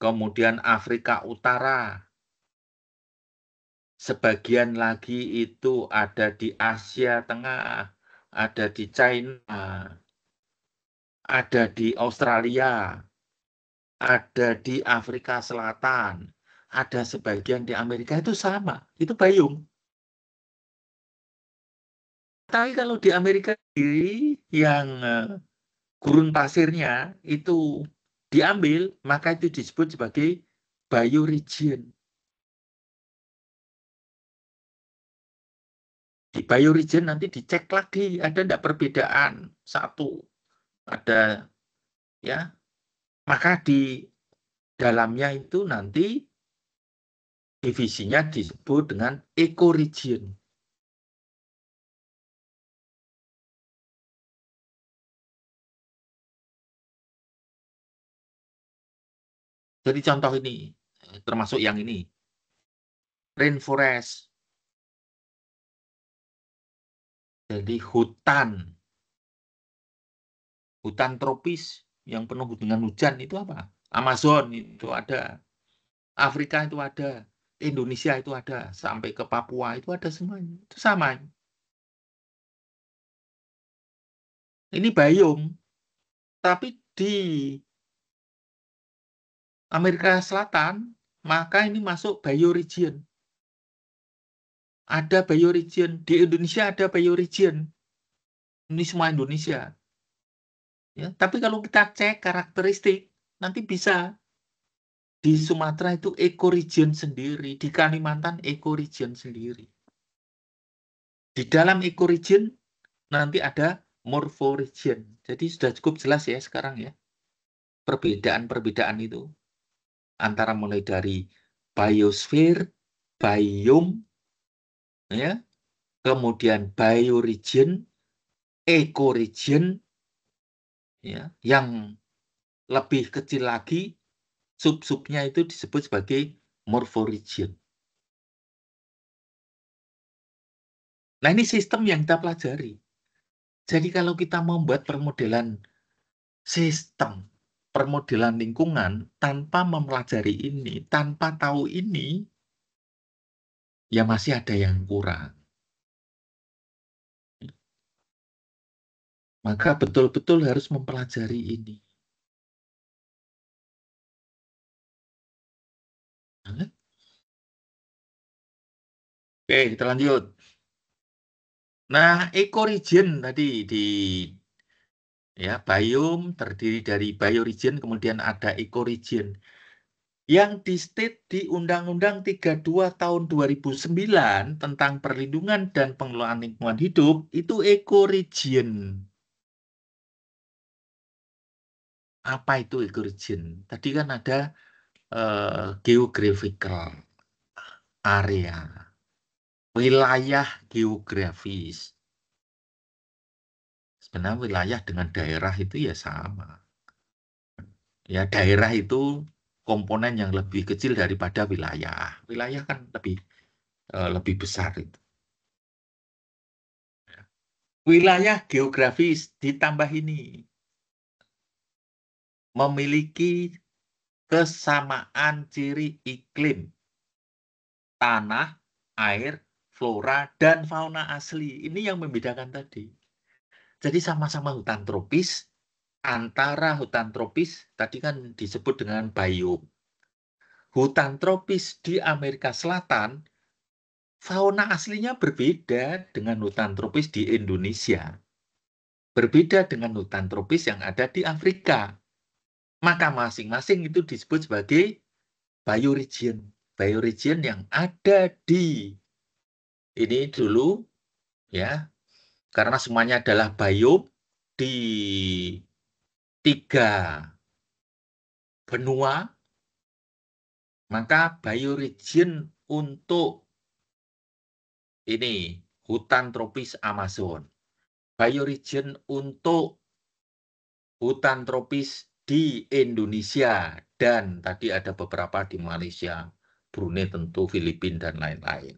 Kemudian Afrika Utara. Sebagian lagi itu ada di Asia Tengah, ada di China, ada di Australia, ada di Afrika Selatan, ada sebagian di Amerika itu sama, itu Bayung. Tapi kalau di Amerika sendiri yang eh, gurun pasirnya itu diambil, maka itu disebut sebagai Region. Di Region nanti dicek lagi, ada tidak perbedaan satu ada ya maka di dalamnya itu nanti divisinya disebut dengan ecoregion. Jadi contoh ini, termasuk yang ini. Rainforest. Jadi hutan hutan tropis yang penuh dengan hujan itu apa? Amazon itu ada, Afrika itu ada, Indonesia itu ada, sampai ke Papua itu ada semuanya. Itu sama. Ini bayung, tapi di Amerika Selatan maka ini masuk bioregion. Ada bioregion di Indonesia ada bioregion. Ini semua Indonesia. Ya, tapi kalau kita cek karakteristik, nanti bisa di Sumatera itu ecoregion sendiri, di Kalimantan ecoregion sendiri. Di dalam ecoregion nanti ada morphoregion. Jadi sudah cukup jelas ya sekarang ya. Perbedaan-perbedaan itu antara mulai dari biosfer, biom, ya, kemudian bioregion, ecoregion, ya yang lebih kecil lagi sub-subnya itu disebut sebagai morphoregion. Nah ini sistem yang kita pelajari. Jadi kalau kita membuat permodelan sistem, permodelan lingkungan tanpa mempelajari ini, tanpa tahu ini, ya masih ada yang kurang. maka betul-betul harus mempelajari ini. Oke, kita lanjut. Nah, ecoregion tadi di ya biom terdiri dari bioregion kemudian ada ecoregion yang di state di Undang-Undang 32 tahun 2009 tentang perlindungan dan pengelolaan lingkungan hidup itu ecoregion. apa itu ecoregion? Tadi kan ada uh, geographical area, wilayah geografis. Sebenarnya wilayah dengan daerah itu ya sama. Ya daerah itu komponen yang lebih kecil daripada wilayah. Wilayah kan lebih uh, lebih besar itu. Wilayah geografis ditambah ini memiliki kesamaan ciri iklim tanah, air, flora, dan fauna asli. Ini yang membedakan tadi. Jadi sama-sama hutan tropis, antara hutan tropis, tadi kan disebut dengan biom. Hutan tropis di Amerika Selatan, fauna aslinya berbeda dengan hutan tropis di Indonesia. Berbeda dengan hutan tropis yang ada di Afrika. Maka masing-masing itu disebut sebagai bioregion. Bioregion yang ada di ini dulu ya. Karena semuanya adalah biom di tiga benua maka bioregion untuk ini hutan tropis Amazon, bioregion untuk hutan tropis di Indonesia dan tadi ada beberapa di Malaysia, Brunei tentu, Filipina dan lain-lain.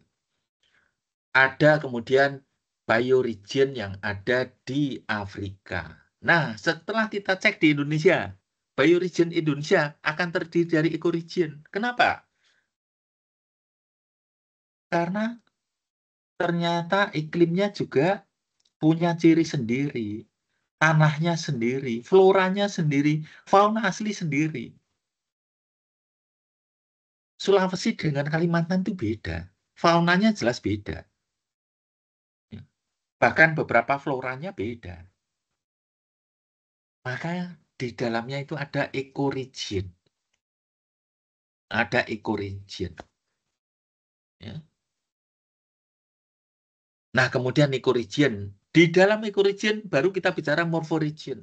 Ada kemudian bioregion yang ada di Afrika. Nah, setelah kita cek di Indonesia, bioregion Indonesia akan terdiri dari ecoregion. Kenapa? Karena ternyata iklimnya juga punya ciri sendiri tanahnya sendiri, floranya sendiri, fauna asli sendiri. Sulawesi dengan Kalimantan itu beda. Faunanya jelas beda. Bahkan beberapa floranya beda. Maka di dalamnya itu ada ecoregion. Ada ecoregion. Ya. Nah, kemudian ecoregion di dalam ekorijen baru kita bicara morforigen.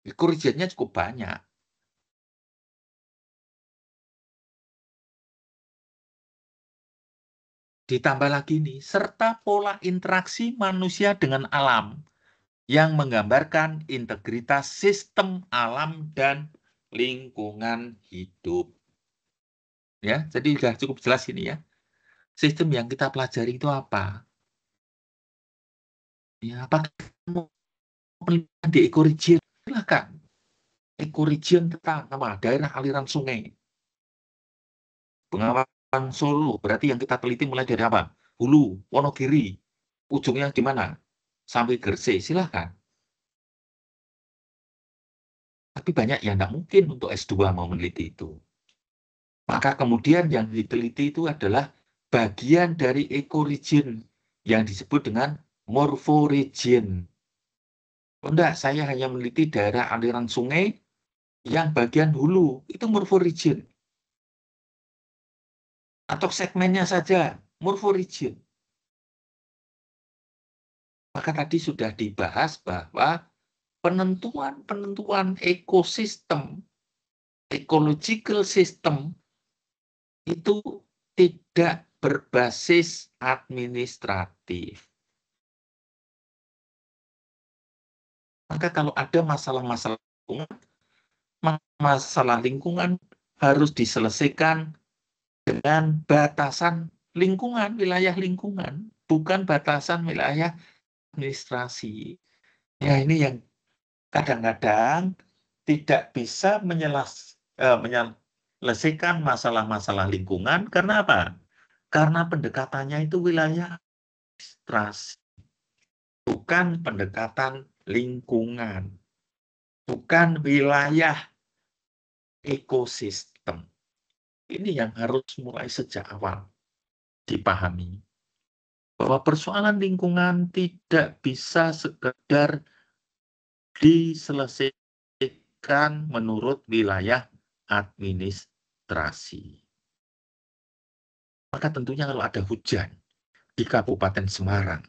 Ekorigennya cukup banyak. Ditambah lagi ini serta pola interaksi manusia dengan alam yang menggambarkan integritas sistem alam dan lingkungan hidup. Ya, jadi sudah cukup jelas ini ya. Sistem yang kita pelajari itu apa? Ya, apakah mau penelitian di ekoregion? silahkan Ekoregion kita nama daerah aliran sungai. Pengawasan Solo berarti yang kita teliti mulai dari apa? Hulu, Wonogiri, ujungnya di mana? Sampai Gresik, silahkan. Tapi banyak yang tidak mungkin untuk S2 mau meneliti itu. Maka kemudian yang diteliti itu adalah bagian dari ekoregion yang disebut dengan morforigin. tidak oh, saya hanya meneliti daerah aliran sungai yang bagian hulu. Itu morforigin. Atau segmennya saja, morforigin. Maka tadi sudah dibahas bahwa penentuan-penentuan ekosistem, ecological system, itu tidak berbasis administratif. Maka kalau ada masalah-masalah lingkungan, masalah lingkungan harus diselesaikan dengan batasan lingkungan, wilayah lingkungan, bukan batasan wilayah administrasi. Ya ini yang kadang-kadang tidak bisa menyelas, eh, menyelesaikan masalah-masalah lingkungan. Karena apa? Karena pendekatannya itu wilayah administrasi, bukan pendekatan lingkungan, bukan wilayah ekosistem. Ini yang harus mulai sejak awal dipahami. Bahwa persoalan lingkungan tidak bisa sekedar diselesaikan menurut wilayah administrasi. Maka tentunya kalau ada hujan di Kabupaten Semarang,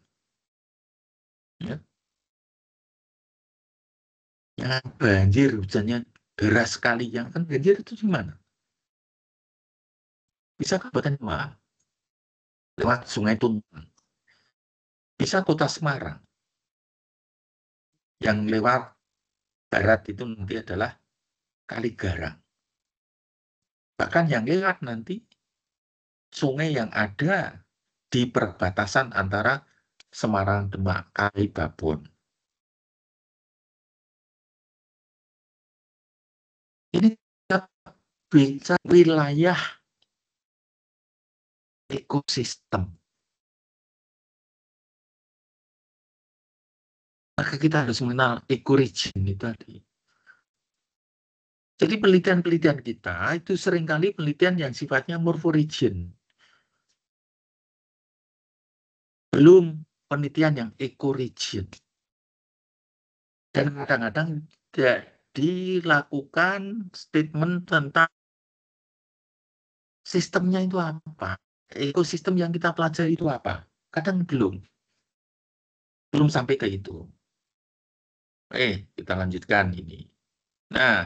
ya, yang banjir hujannya deras sekali yang kan banjir itu di mana bisa kabupaten Malang lewat sungai Tuntang bisa kota Semarang yang lewat barat itu nanti adalah Kali Garang bahkan yang lewat nanti sungai yang ada di perbatasan antara Semarang Demak Kali Babon Ini kita wilayah ekosistem. Maka kita harus mengenal ekoregion itu tadi. Jadi penelitian-penelitian kita itu seringkali penelitian yang sifatnya morphoregion. Belum penelitian yang eco-region. Dan kadang-kadang dilakukan statement tentang sistemnya itu apa, ekosistem yang kita pelajari itu apa. Kadang belum, belum sampai ke itu. Eh, kita lanjutkan ini. Nah,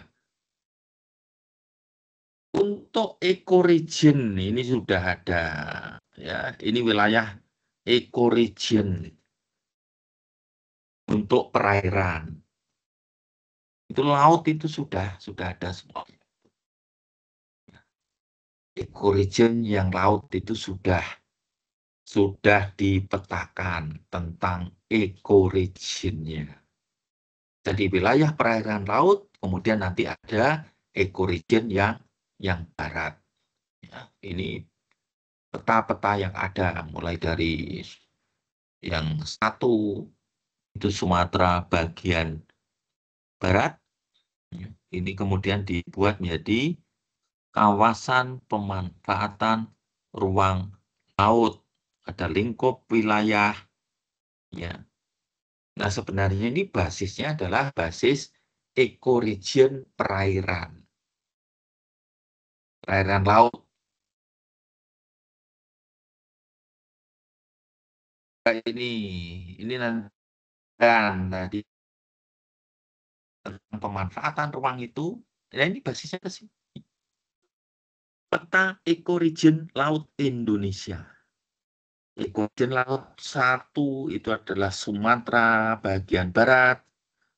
untuk ecoregion ini sudah ada ya, ini wilayah ecoregion untuk perairan. Itu laut itu sudah sudah ada semua. Ecoregion yang laut itu sudah sudah dipetakan tentang ekoregionnya. Jadi wilayah perairan laut, kemudian nanti ada ekoregion yang yang barat. Ya, ini peta-peta yang ada mulai dari yang satu itu Sumatera bagian barat, ini kemudian dibuat menjadi kawasan pemanfaatan ruang laut ada lingkup wilayah ya nah sebenarnya ini basisnya adalah basis ecoregion perairan perairan laut ini ini nanti tadi tentang pemanfaatan ruang itu. Nah ini basisnya ke sini. Peta Region Laut Indonesia. Region Laut satu itu adalah Sumatera bagian barat.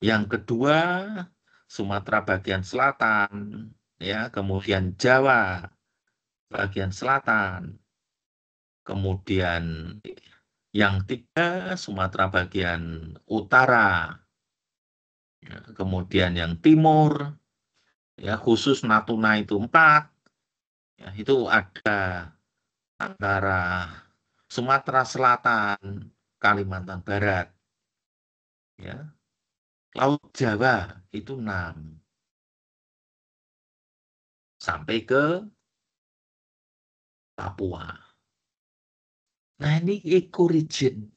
Yang kedua Sumatera bagian selatan, ya, kemudian Jawa bagian selatan, kemudian yang tiga Sumatera bagian utara, ya, kemudian yang timur, ya khusus Natuna itu empat, ya, itu ada antara Sumatera Selatan, Kalimantan Barat, ya, Laut Jawa itu enam, sampai ke Papua. Nah ini eco region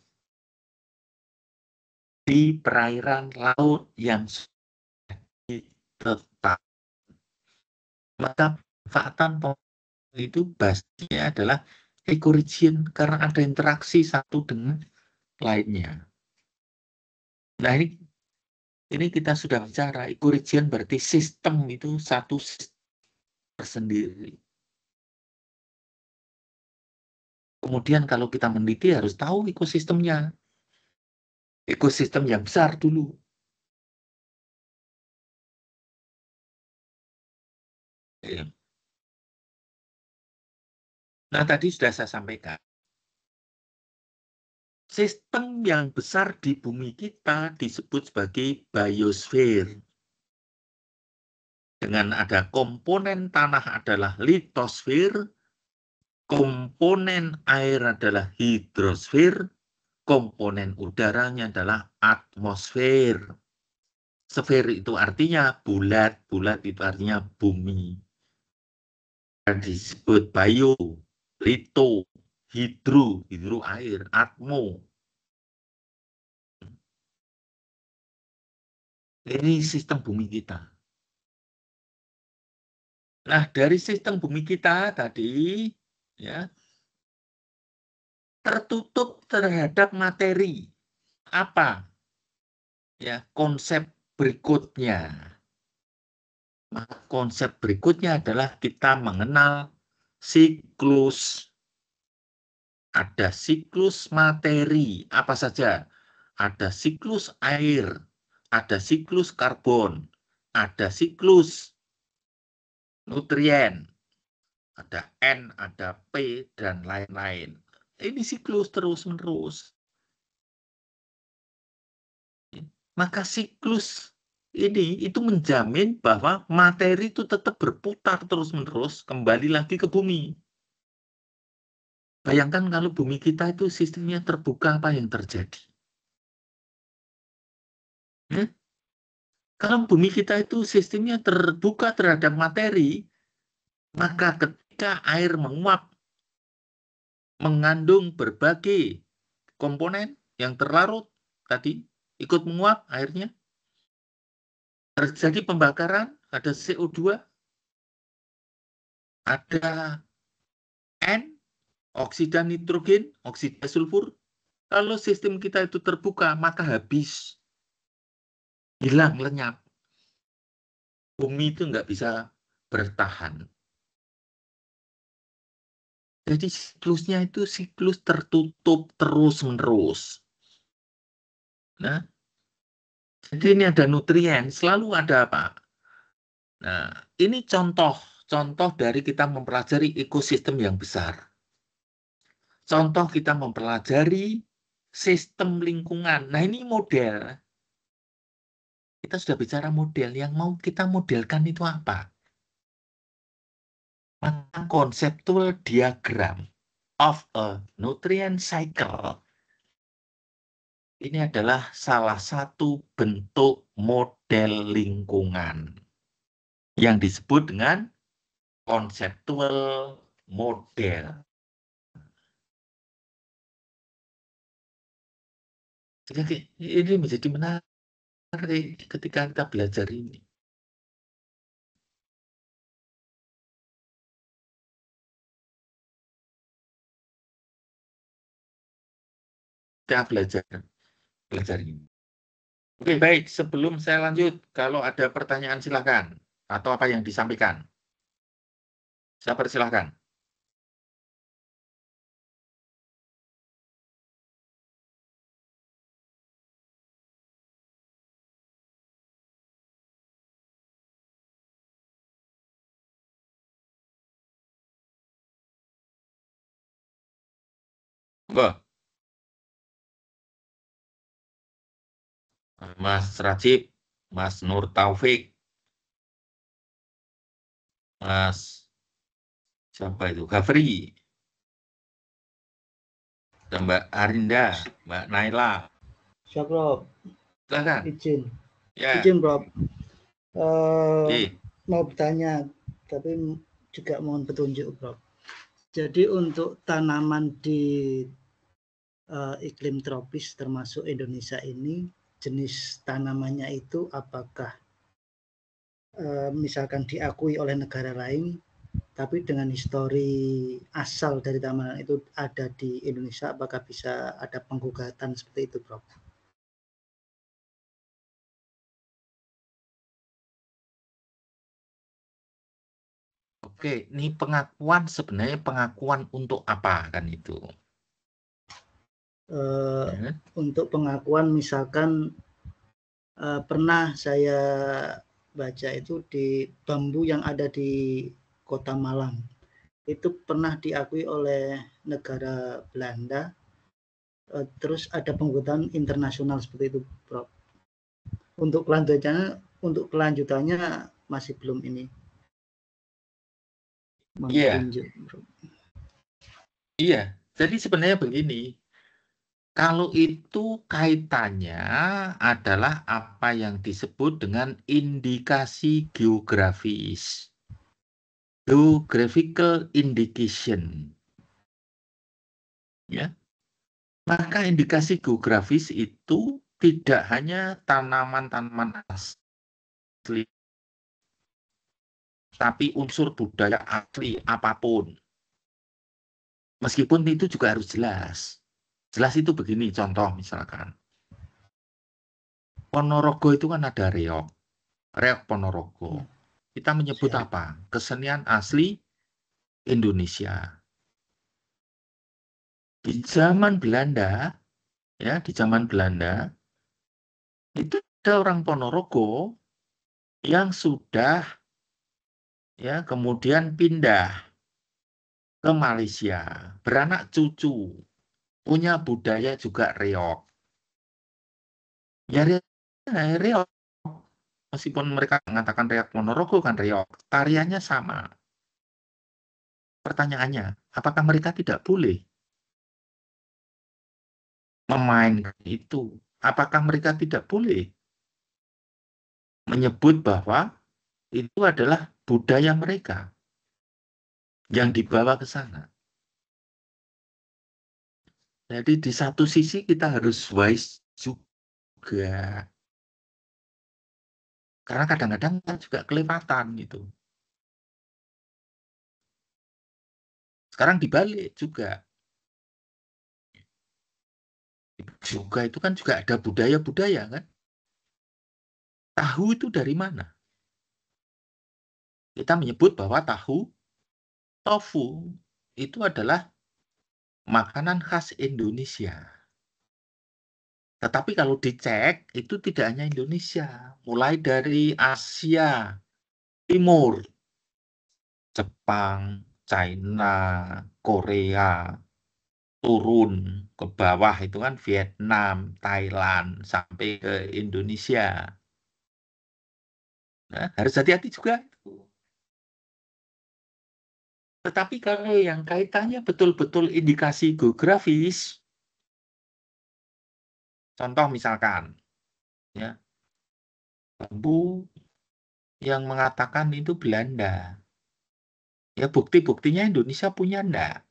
di perairan laut yang tetap. Maka pemanfaatan itu basisnya adalah ekorigin karena ada interaksi satu dengan lainnya. Nah ini ini kita sudah bicara ekorigin berarti sistem itu satu sistem tersendiri. Kemudian kalau kita meneliti harus tahu ekosistemnya ekosistem yang besar dulu. Iya. Nah, tadi sudah saya sampaikan. Sistem yang besar di bumi kita disebut sebagai biosfer. Dengan ada komponen tanah adalah litosfer, komponen air adalah hidrosfer, komponen udaranya adalah atmosfer. Sfer itu artinya bulat, bulat itu artinya bumi. Yang disebut bayu, lito, hidro, hidro air, atmo. Ini sistem bumi kita. Nah, dari sistem bumi kita tadi, ya, tertutup terhadap materi apa ya konsep berikutnya konsep berikutnya adalah kita mengenal siklus ada siklus materi apa saja ada siklus air ada siklus karbon ada siklus nutrien ada N, ada P, dan lain-lain. Eh, ini siklus terus-menerus. Maka siklus ini itu menjamin bahwa materi itu tetap berputar terus-menerus kembali lagi ke bumi. Bayangkan kalau bumi kita itu sistemnya terbuka apa yang terjadi. Hmm? Kalau bumi kita itu sistemnya terbuka terhadap materi, maka ketika air menguap mengandung berbagai komponen yang terlarut tadi ikut menguap airnya terjadi pembakaran ada CO2 ada N oksida nitrogen oksida sulfur kalau sistem kita itu terbuka maka habis hilang lenyap bumi itu nggak bisa bertahan jadi siklusnya itu siklus tertutup terus-menerus. Nah, jadi ini ada nutrien, selalu ada apa? Nah, ini contoh, contoh dari kita mempelajari ekosistem yang besar. Contoh kita mempelajari sistem lingkungan. Nah, ini model. Kita sudah bicara model, yang mau kita modelkan itu apa? tentang konseptual diagram of a nutrient cycle ini adalah salah satu bentuk model lingkungan yang disebut dengan konseptual model. Jadi ini menjadi menarik ketika kita belajar ini. kita belajar belajar ini. Oke baik, sebelum saya lanjut, kalau ada pertanyaan silahkan atau apa yang disampaikan. Saya persilahkan. Wah, Mas Rajib, Mas Nur Taufik, Mas siapa itu? Gafri, dan Mbak Arinda, Mbak Naila. Siap, Rob. Silakan. Izin. Ya. Izin, Bro, Uh, eh, iya. mau bertanya, tapi juga mohon petunjuk, Bro. Jadi untuk tanaman di uh, iklim tropis termasuk Indonesia ini, jenis tanamannya itu apakah eh, misalkan diakui oleh negara lain tapi dengan histori asal dari tanaman itu ada di Indonesia apakah bisa ada penggugatan seperti itu Prof? Oke, ini pengakuan sebenarnya pengakuan untuk apa kan itu? ya. Eh, untuk pengakuan misalkan uh, pernah saya baca itu di bambu yang ada di kota Malang itu pernah diakui oleh negara Belanda uh, terus ada penggunaan internasional seperti itu bro. untuk kelanjutannya untuk kelanjutannya masih belum ini Iya. Iya, jadi sebenarnya begini, kalau itu kaitannya adalah apa yang disebut dengan indikasi geografis. Geographical indication. Ya. Maka indikasi geografis itu tidak hanya tanaman-tanaman asli, tapi unsur budaya asli apapun. Meskipun itu juga harus jelas Jelas itu begini contoh misalkan. Ponorogo itu kan ada reok. Reok Ponorogo. Iya. Kita menyebut Siap. apa? Kesenian asli Indonesia. Di zaman Belanda, ya, di zaman Belanda itu ada orang Ponorogo yang sudah ya kemudian pindah ke Malaysia, beranak cucu punya budaya juga reok. Ya eh, reok, Meskipun mereka mengatakan reok monorogo kan reok, tariannya sama. Pertanyaannya, apakah mereka tidak boleh memainkan itu? Apakah mereka tidak boleh menyebut bahwa itu adalah budaya mereka yang dibawa ke sana? Jadi di satu sisi kita harus wise juga. Karena kadang-kadang juga kelewatan gitu. Sekarang dibalik juga. Juga itu kan juga ada budaya-budaya kan. Tahu itu dari mana? Kita menyebut bahwa tahu tofu itu adalah makanan khas Indonesia. Tetapi kalau dicek itu tidak hanya Indonesia, mulai dari Asia Timur, Jepang, China, Korea, turun ke bawah itu kan Vietnam, Thailand, sampai ke Indonesia. Nah, harus hati-hati juga tetapi kalau yang kaitannya betul-betul indikasi geografis, contoh misalkan, ya, bambu yang mengatakan itu Belanda. Ya bukti-buktinya Indonesia punya enggak?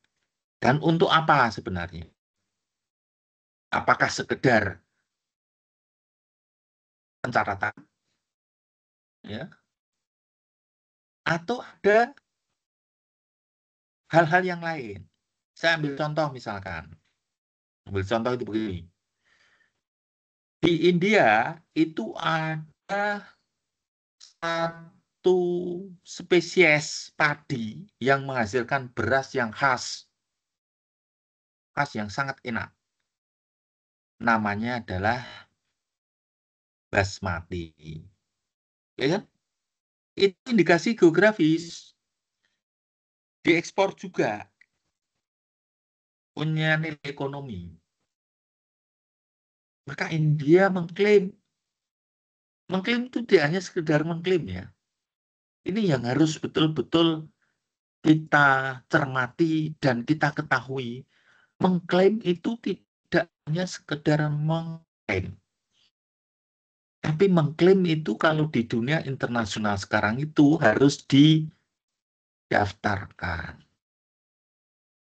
Dan untuk apa sebenarnya? Apakah sekedar pencatatan? Ya. Atau ada hal-hal yang lain. Saya ambil iya. contoh misalkan. Ambil contoh itu begini. Di India itu ada satu spesies padi yang menghasilkan beras yang khas. Khas yang sangat enak. Namanya adalah basmati. Ya kan? Itu indikasi geografis diekspor juga punya nilai ekonomi. Maka India mengklaim mengklaim itu tidak hanya sekedar mengklaim ya. Ini yang harus betul-betul kita cermati dan kita ketahui. Mengklaim itu tidak hanya sekedar mengklaim. Tapi mengklaim itu kalau di dunia internasional sekarang itu harus di daftarkan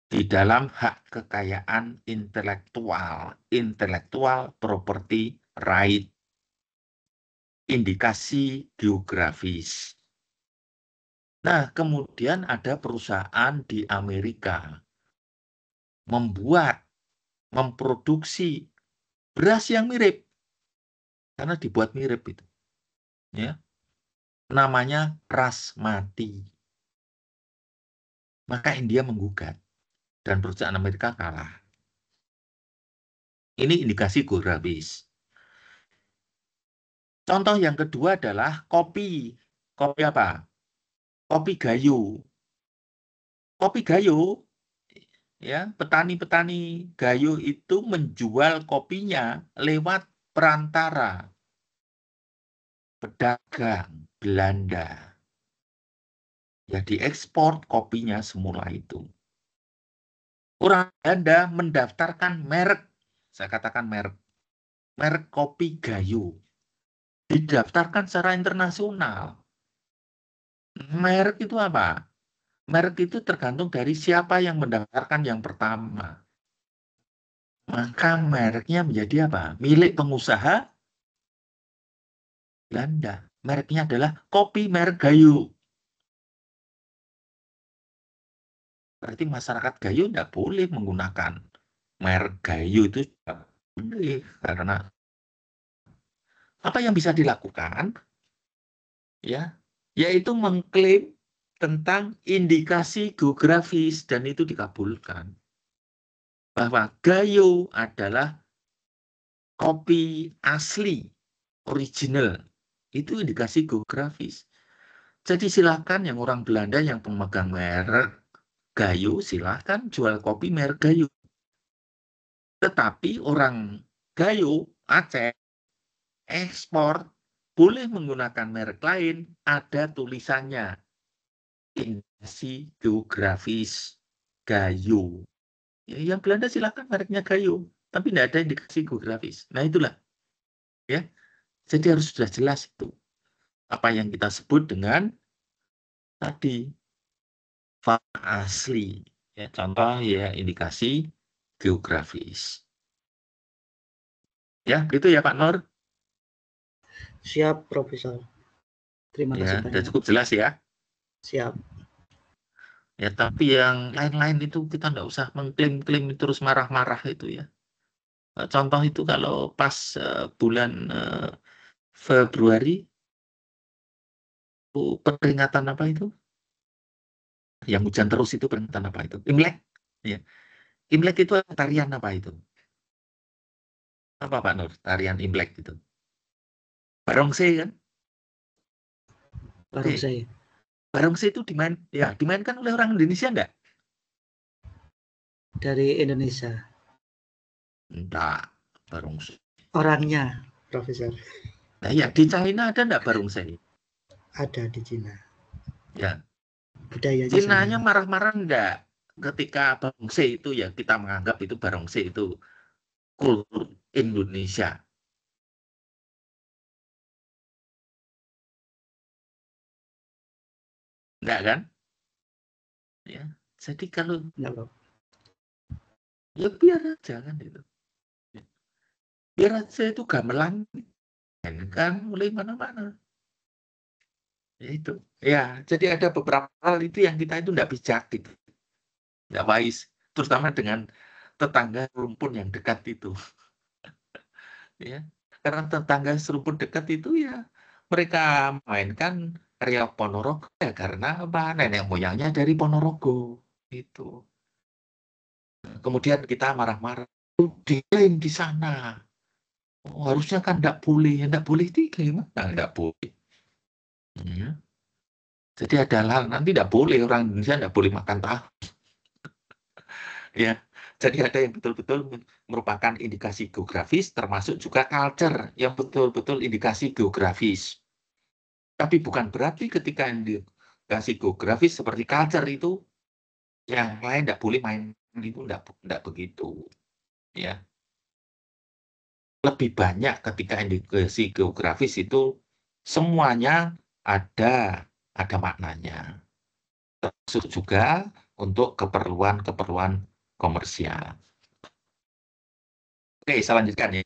di dalam hak kekayaan intelektual, intelektual property right, indikasi geografis. Nah, kemudian ada perusahaan di Amerika membuat, memproduksi beras yang mirip karena dibuat mirip itu, ya. Namanya ras mati. Maka India menggugat dan perusahaan Amerika kalah. Ini indikasi gol Contoh yang kedua adalah kopi. Kopi apa? Kopi gayu. Kopi gayu, ya petani-petani gayu itu menjual kopinya lewat perantara pedagang Belanda ya diekspor kopinya semula itu. Orang Belanda mendaftarkan merek, saya katakan merek, merek kopi Gayo. Didaftarkan secara internasional. Merek itu apa? Merek itu tergantung dari siapa yang mendaftarkan yang pertama. Maka mereknya menjadi apa? Milik pengusaha Belanda. Mereknya adalah kopi merek Gayo. berarti masyarakat Gayo tidak boleh menggunakan merek Gayo itu tidak boleh karena apa yang bisa dilakukan ya yaitu mengklaim tentang indikasi geografis dan itu dikabulkan bahwa Gayo adalah kopi asli original itu indikasi geografis jadi silakan yang orang Belanda yang pemegang merek Gayu silahkan jual kopi merek Gayu, Tetapi orang Gayu Aceh, ekspor boleh menggunakan merek lain, ada tulisannya. Indikasi geografis Gayo. Ya, yang Belanda silahkan mereknya Gayu, tapi tidak ada indikasi geografis. Nah itulah. ya. Jadi harus sudah jelas itu. Apa yang kita sebut dengan tadi fakta asli. Ya, contoh ya indikasi geografis. Ya, gitu ya Pak Nur. Siap, Profesor. Terima ya, kasih. Sudah cukup jelas ya. Siap. Ya, tapi yang lain-lain itu kita nggak usah mengklaim-klaim terus marah-marah itu ya. Eh, contoh itu kalau pas eh, bulan eh, Februari, peringatan apa itu? yang hujan terus itu peringatan apa itu? Imlek. Ya. Imlek itu tarian apa itu? Apa Pak Nur? Tarian Imlek itu? Barongsai kan? Barongsai. Barongsai itu dimain, ya dimainkan oleh orang Indonesia enggak? Dari Indonesia. Enggak, barongsai. Orangnya, Profesor. Nah, ya di China ada enggak barongsai? Ada di Cina. Ya, budayanya Cinanya marah-marah enggak ketika bangsa itu ya kita menganggap itu barongse itu kultur Indonesia enggak kan ya jadi kalau ya, ya biar aja kan itu biar aja itu gamelan kan mulai mana-mana Ya itu. Ya, jadi ada beberapa hal itu yang kita itu tidak bijak gitu. Tidak wise, terutama dengan tetangga rumpun yang dekat itu. ya, karena tetangga serumpun dekat itu ya mereka mainkan karya Ponorogo ya karena apa nenek moyangnya dari Ponorogo itu. Kemudian kita marah-marah, oh, dia yang di sana. Oh, harusnya kan tidak boleh, tidak boleh tiga gimana? Tidak boleh Ya. Jadi ada hal nanti tidak boleh orang Indonesia tidak boleh makan tahu. ya, jadi ada yang betul-betul merupakan indikasi geografis, termasuk juga culture yang betul-betul indikasi geografis. Tapi bukan berarti ketika indikasi geografis seperti culture itu yang lain tidak boleh main itu tidak tidak begitu, ya. Lebih banyak ketika indikasi geografis itu semuanya ada ada maknanya. Termasuk juga untuk keperluan-keperluan komersial. Oke, saya lanjutkan ya.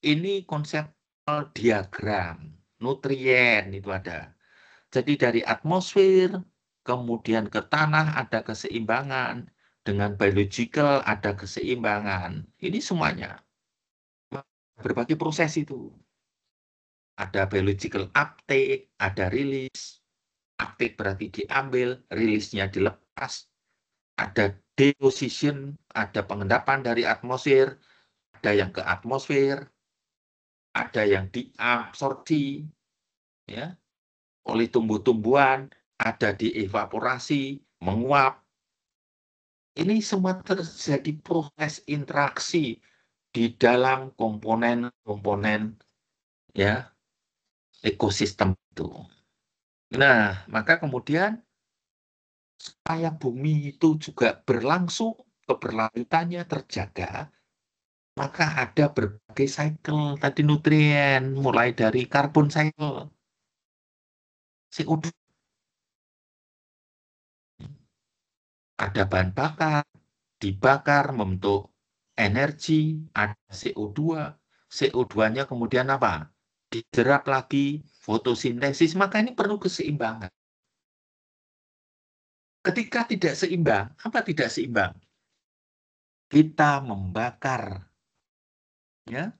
Ini konsep diagram nutrien itu ada. Jadi dari atmosfer, kemudian ke tanah ada keseimbangan, dengan biological ada keseimbangan. Ini semuanya berbagai proses itu ada biological uptake, ada release. Uptake berarti diambil, rilisnya dilepas. Ada deposition, ada pengendapan dari atmosfer, ada yang ke atmosfer, ada yang diabsorpsi ya, oleh tumbuh-tumbuhan, ada dievaporasi, menguap. Ini semua terjadi proses interaksi di dalam komponen-komponen ya ekosistem itu. Nah, maka kemudian supaya bumi itu juga berlangsung keberlanjutannya terjaga, maka ada berbagai cycle tadi nutrien mulai dari karbon cycle CO2 ada bahan bakar dibakar membentuk energi ada CO2 CO2-nya kemudian apa diserap lagi fotosintesis, maka ini perlu keseimbangan. Ketika tidak seimbang, apa tidak seimbang? Kita membakar ya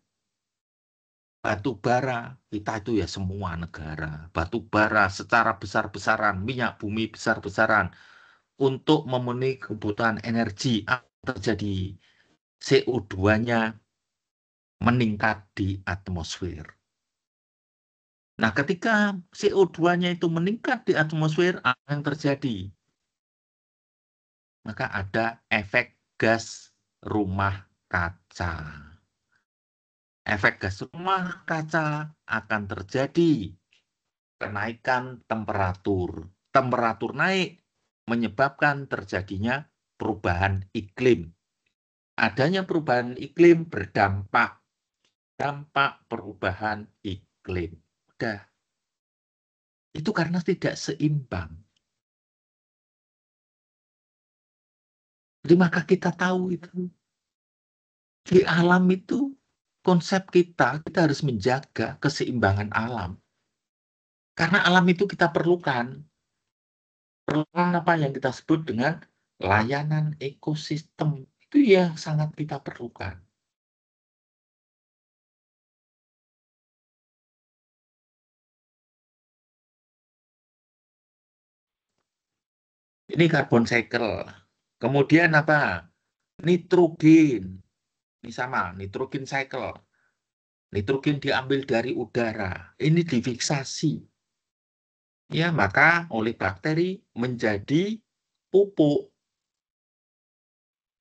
batu bara kita itu ya semua negara batu bara secara besar-besaran minyak bumi besar-besaran untuk memenuhi kebutuhan energi terjadi CO2-nya meningkat di atmosfer Nah, ketika CO2-nya itu meningkat di atmosfer, apa yang terjadi? Maka ada efek gas rumah kaca. Efek gas rumah kaca akan terjadi kenaikan temperatur. Temperatur naik menyebabkan terjadinya perubahan iklim. Adanya perubahan iklim berdampak dampak perubahan iklim ada. Itu karena tidak seimbang. Jadi maka kita tahu itu. Di alam itu konsep kita, kita harus menjaga keseimbangan alam. Karena alam itu kita perlukan. Perlukan apa yang kita sebut dengan layanan ekosistem. Itu yang sangat kita perlukan. Ini karbon cycle. Kemudian apa? Nitrogen. Ini sama, nitrogen cycle. Nitrogen diambil dari udara. Ini difiksasi. Ya, maka oleh bakteri menjadi pupuk.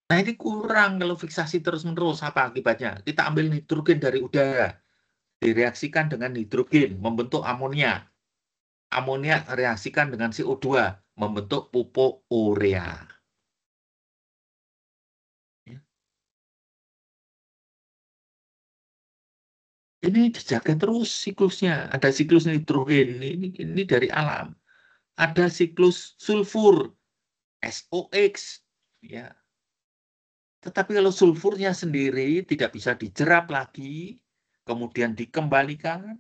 Nah, ini kurang kalau fiksasi terus-menerus. Apa akibatnya? Kita ambil nitrogen dari udara. Direaksikan dengan nitrogen, membentuk amonia. Amonia reaksikan dengan CO2, membentuk pupuk urea. Ya. Ini dijaga terus siklusnya. Ada siklus nitrogen, ini, ini dari alam. Ada siklus sulfur, SOX. ya. Tetapi kalau sulfurnya sendiri tidak bisa dijerap lagi, kemudian dikembalikan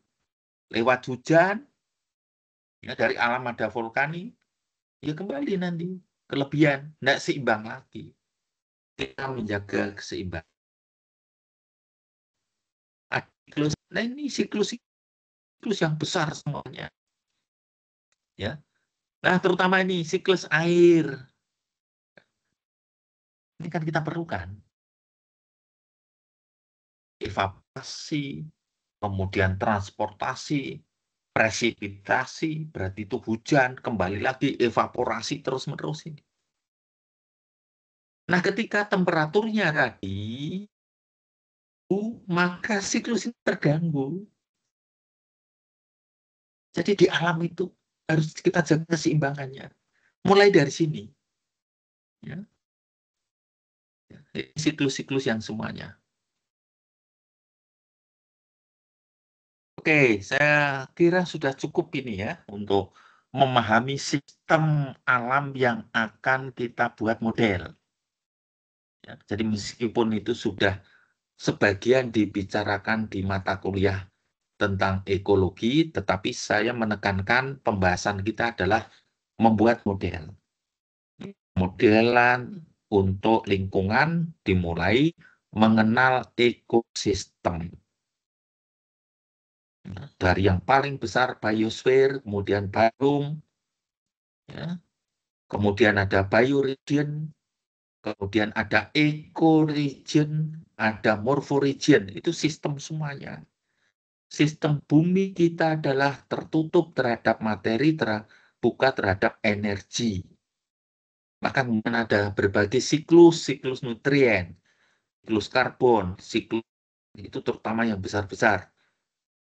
lewat hujan, ya dari alam ada vulkanik, ya kembali nanti kelebihan, tidak seimbang lagi. Kita menjaga keseimbangan. Siklus, nah ini siklus siklus yang besar semuanya. Ya. Nah, terutama ini siklus air. Ini kan kita perlukan. Evaporasi, kemudian transportasi, Presipitasi berarti itu hujan, kembali lagi evaporasi terus-menerus ini. Nah, ketika temperaturnya tadi, maka siklus ini terganggu. Jadi di alam itu harus kita jaga keseimbangannya. Mulai dari sini. Ya. ya siklus-siklus yang semuanya. Oke, saya kira sudah cukup ini ya untuk memahami sistem alam yang akan kita buat model. Ya, jadi meskipun itu sudah sebagian dibicarakan di mata kuliah tentang ekologi, tetapi saya menekankan pembahasan kita adalah membuat model. Modelan untuk lingkungan dimulai mengenal ekosistem dari yang paling besar biosfer, kemudian barum, ya. kemudian ada bioregion, kemudian ada ecoregion, ada morphoregion, itu sistem semuanya. Sistem bumi kita adalah tertutup terhadap materi, terbuka terhadap energi. Maka kemudian ada berbagai siklus, siklus nutrien, siklus karbon, siklus itu terutama yang besar-besar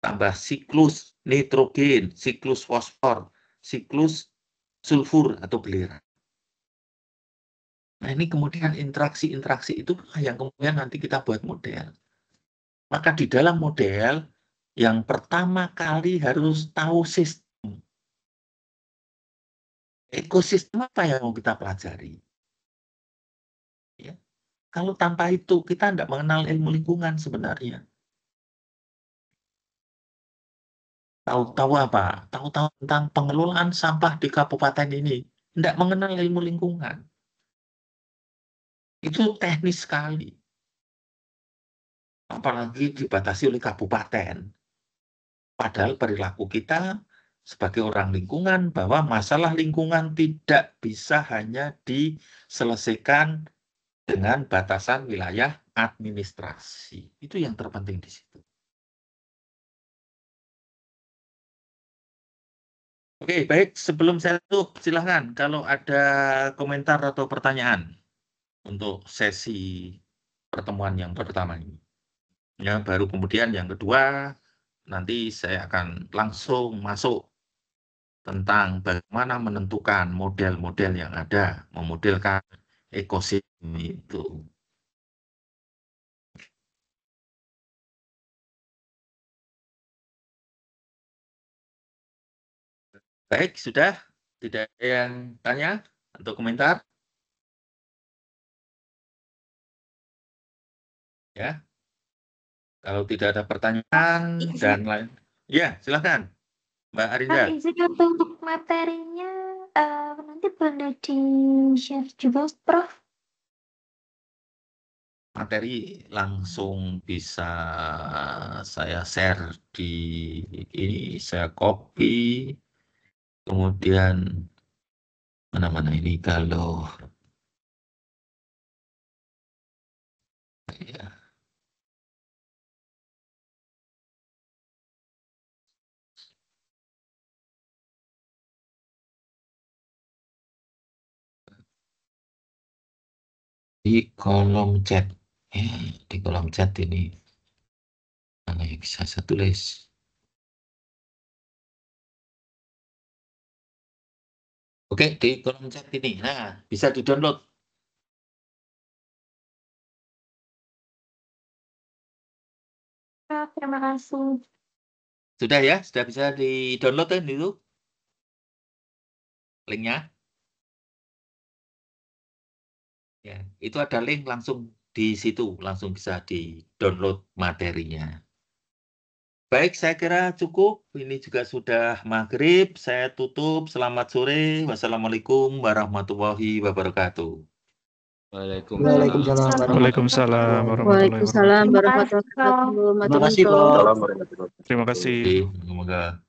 tambah siklus nitrogen, siklus fosfor, siklus sulfur atau belerang. Nah ini kemudian interaksi-interaksi itu yang kemudian nanti kita buat model. Maka di dalam model yang pertama kali harus tahu sistem. Ekosistem apa yang mau kita pelajari? Ya. Kalau tanpa itu kita tidak mengenal ilmu lingkungan sebenarnya. tahu-tahu apa? Tahu-tahu tentang pengelolaan sampah di kabupaten ini. Tidak mengenal ilmu lingkungan. Itu teknis sekali. Apalagi dibatasi oleh kabupaten. Padahal perilaku kita sebagai orang lingkungan bahwa masalah lingkungan tidak bisa hanya diselesaikan dengan batasan wilayah administrasi. Itu yang terpenting di situ. Oke, baik. Sebelum saya tutup, silahkan kalau ada komentar atau pertanyaan untuk sesi pertemuan yang pertama ini. Ya, baru kemudian yang kedua, nanti saya akan langsung masuk tentang bagaimana menentukan model-model yang ada, memodelkan ekosistem itu. Baik, sudah. Tidak ada yang tanya atau komentar? Ya. Kalau tidak ada pertanyaan iya, dan lain. Ya, silakan. Mbak Arinda. untuk materinya uh, nanti boleh di-share juga, Prof. Materi langsung bisa saya share di ini, saya copy, kemudian mana-mana ini kalau iya. di kolom chat ya, di kolom chat ini mana yang bisa saya tulis Oke, di kolom chat ini. Nah, bisa di-download. Terima kasih. Sudah ya, sudah bisa di-download kan itu linknya. Ya, itu ada link langsung di situ, langsung bisa di-download materinya. Baik, saya kira cukup. Ini juga sudah maghrib. Saya tutup. Selamat sore. Wassalamualaikum warahmatullahi wabarakatuh. Waalaikumsalam. Waalaikumsalam. Waalaikumsalam warahmatullahi wabarakatuh. Terima kasih, Terima kasih. Terima kasih.